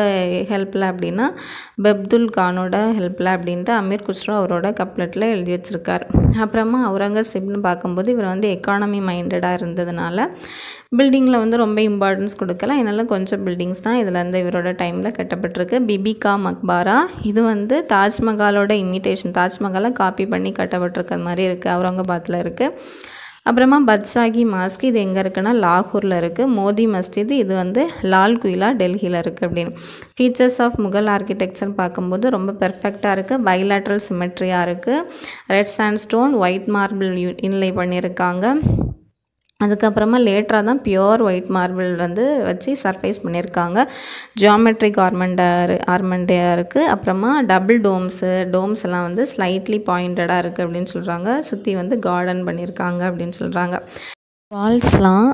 Speaker 1: ஹெல்ப்பில் அப்படின்னா பெப்துல் கானோட ஹெல்ப்பில் அப்படின்ட்டு அமீர் குஸ்ரோ அவரோட கப்லெட்டில் எழுதி வச்சுருக்கார் அப்புறமா அவுரங்கசீப்னு பார்க்கும்போது இவர் வந்து எக்கானமி மைண்டடாக இருந்ததுனால பில்டிங்கில் வந்து ரொம்ப இம்பார்ட்டன்ஸ் கொடுக்கல என்னால் கொஞ்சம் பில்டிங்ஸ் தான் இதில் இவரோட டைமில் கட்டப்பட்டிருக்கு பிபிகா மக்பாரா இது வந்து தாஜ்மஹாலோட இமிட்டேஷன் தாஜ்மஹாலை காப்பி பண்ணி கட்டப்பட்டிருக்க மாதிரி இருக்குது அவுரங்காபாத்தில் இருக்குது அப்புறமா பத்ஷாகி மாஸ்க் இது எங்கே இருக்குன்னா லாகூரில் இருக்குது மோதி மஸ்ஜித் இது வந்து லால் குயிலா டெல்லியில் இருக்குது அப்படின்னு ஃபீச்சர்ஸ் ஆஃப் முகல் ஆர்கிடெக்சர் பார்க்கும்போது ரொம்ப பெர்ஃபெக்டாக இருக்குது பைலாட்ரல் சிமெட்ரியாக இருக்குது red sand stone white marble inlay பண்ணியிருக்காங்க அதுக்கப்புறமா லேட்டராக தான் பியோர் ஒயிட் மார்பிள் வந்து வச்சு சர்ஃபேஸ் பண்ணியிருக்காங்க ஜியாமெட்ரிக் ஆர்மெண்டாரு ஆர்மெண்டையாக இருக்குது அப்புறமா டபுள் டோம்ஸு டோம்ஸ் எல்லாம் வந்து ஸ்லைட்லி பாயிண்டடாக இருக்குது அப்படின்னு சொல்கிறாங்க சுற்றி வந்து கார்டன் பண்ணியிருக்காங்க அப்படின்னு சொல்கிறாங்க வால்ஸ்லாம்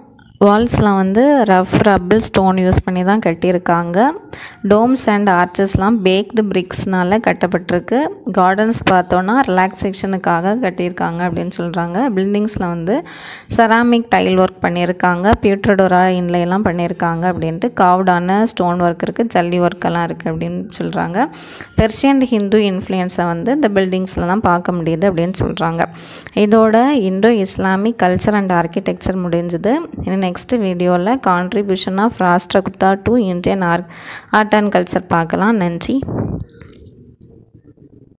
Speaker 1: வால்ஸ்லாம் வந்து ரஃப் ரப்பிள் ஸ்டோன் யூஸ் பண்ணி தான் கட்டியிருக்காங்க டோம்ஸ் அண்ட் ஆர்ச்சஸ்லாம் பேக்டு பிரிக்ஸ்னால் கட்டப்பட்டிருக்கு கார்டன்ஸ் பார்த்தோன்னா ரிலாக்ஸேஷனுக்காக கட்டியிருக்காங்க அப்படின்னு சொல்கிறாங்க பில்டிங்ஸில் வந்து செராமிக் டைல் ஒர்க் பண்ணியிருக்காங்க பியூட்ரடோரா இன்லைலாம் பண்ணியிருக்காங்க அப்படின்ட்டு காவ்டான ஸ்டோன் ஒர்க் இருக்குது ஜல்லி ஒர்க்கெல்லாம் இருக்குது அப்படின்னு சொல்கிறாங்க பெர்ஷியன் ஹிந்து இன்ஃப்ளூயன்ஸை வந்து இந்த பில்டிங்ஸ்லலாம் பார்க்க முடியுது அப்படின்னு சொல்கிறாங்க இதோட Indo Islamic culture and architecture முடிஞ்சுது நெக்ஸ்ட் வீடியோவில் contribution of Rashtrakuta to Indian art art and culture பார்க்கலாம் நன்றி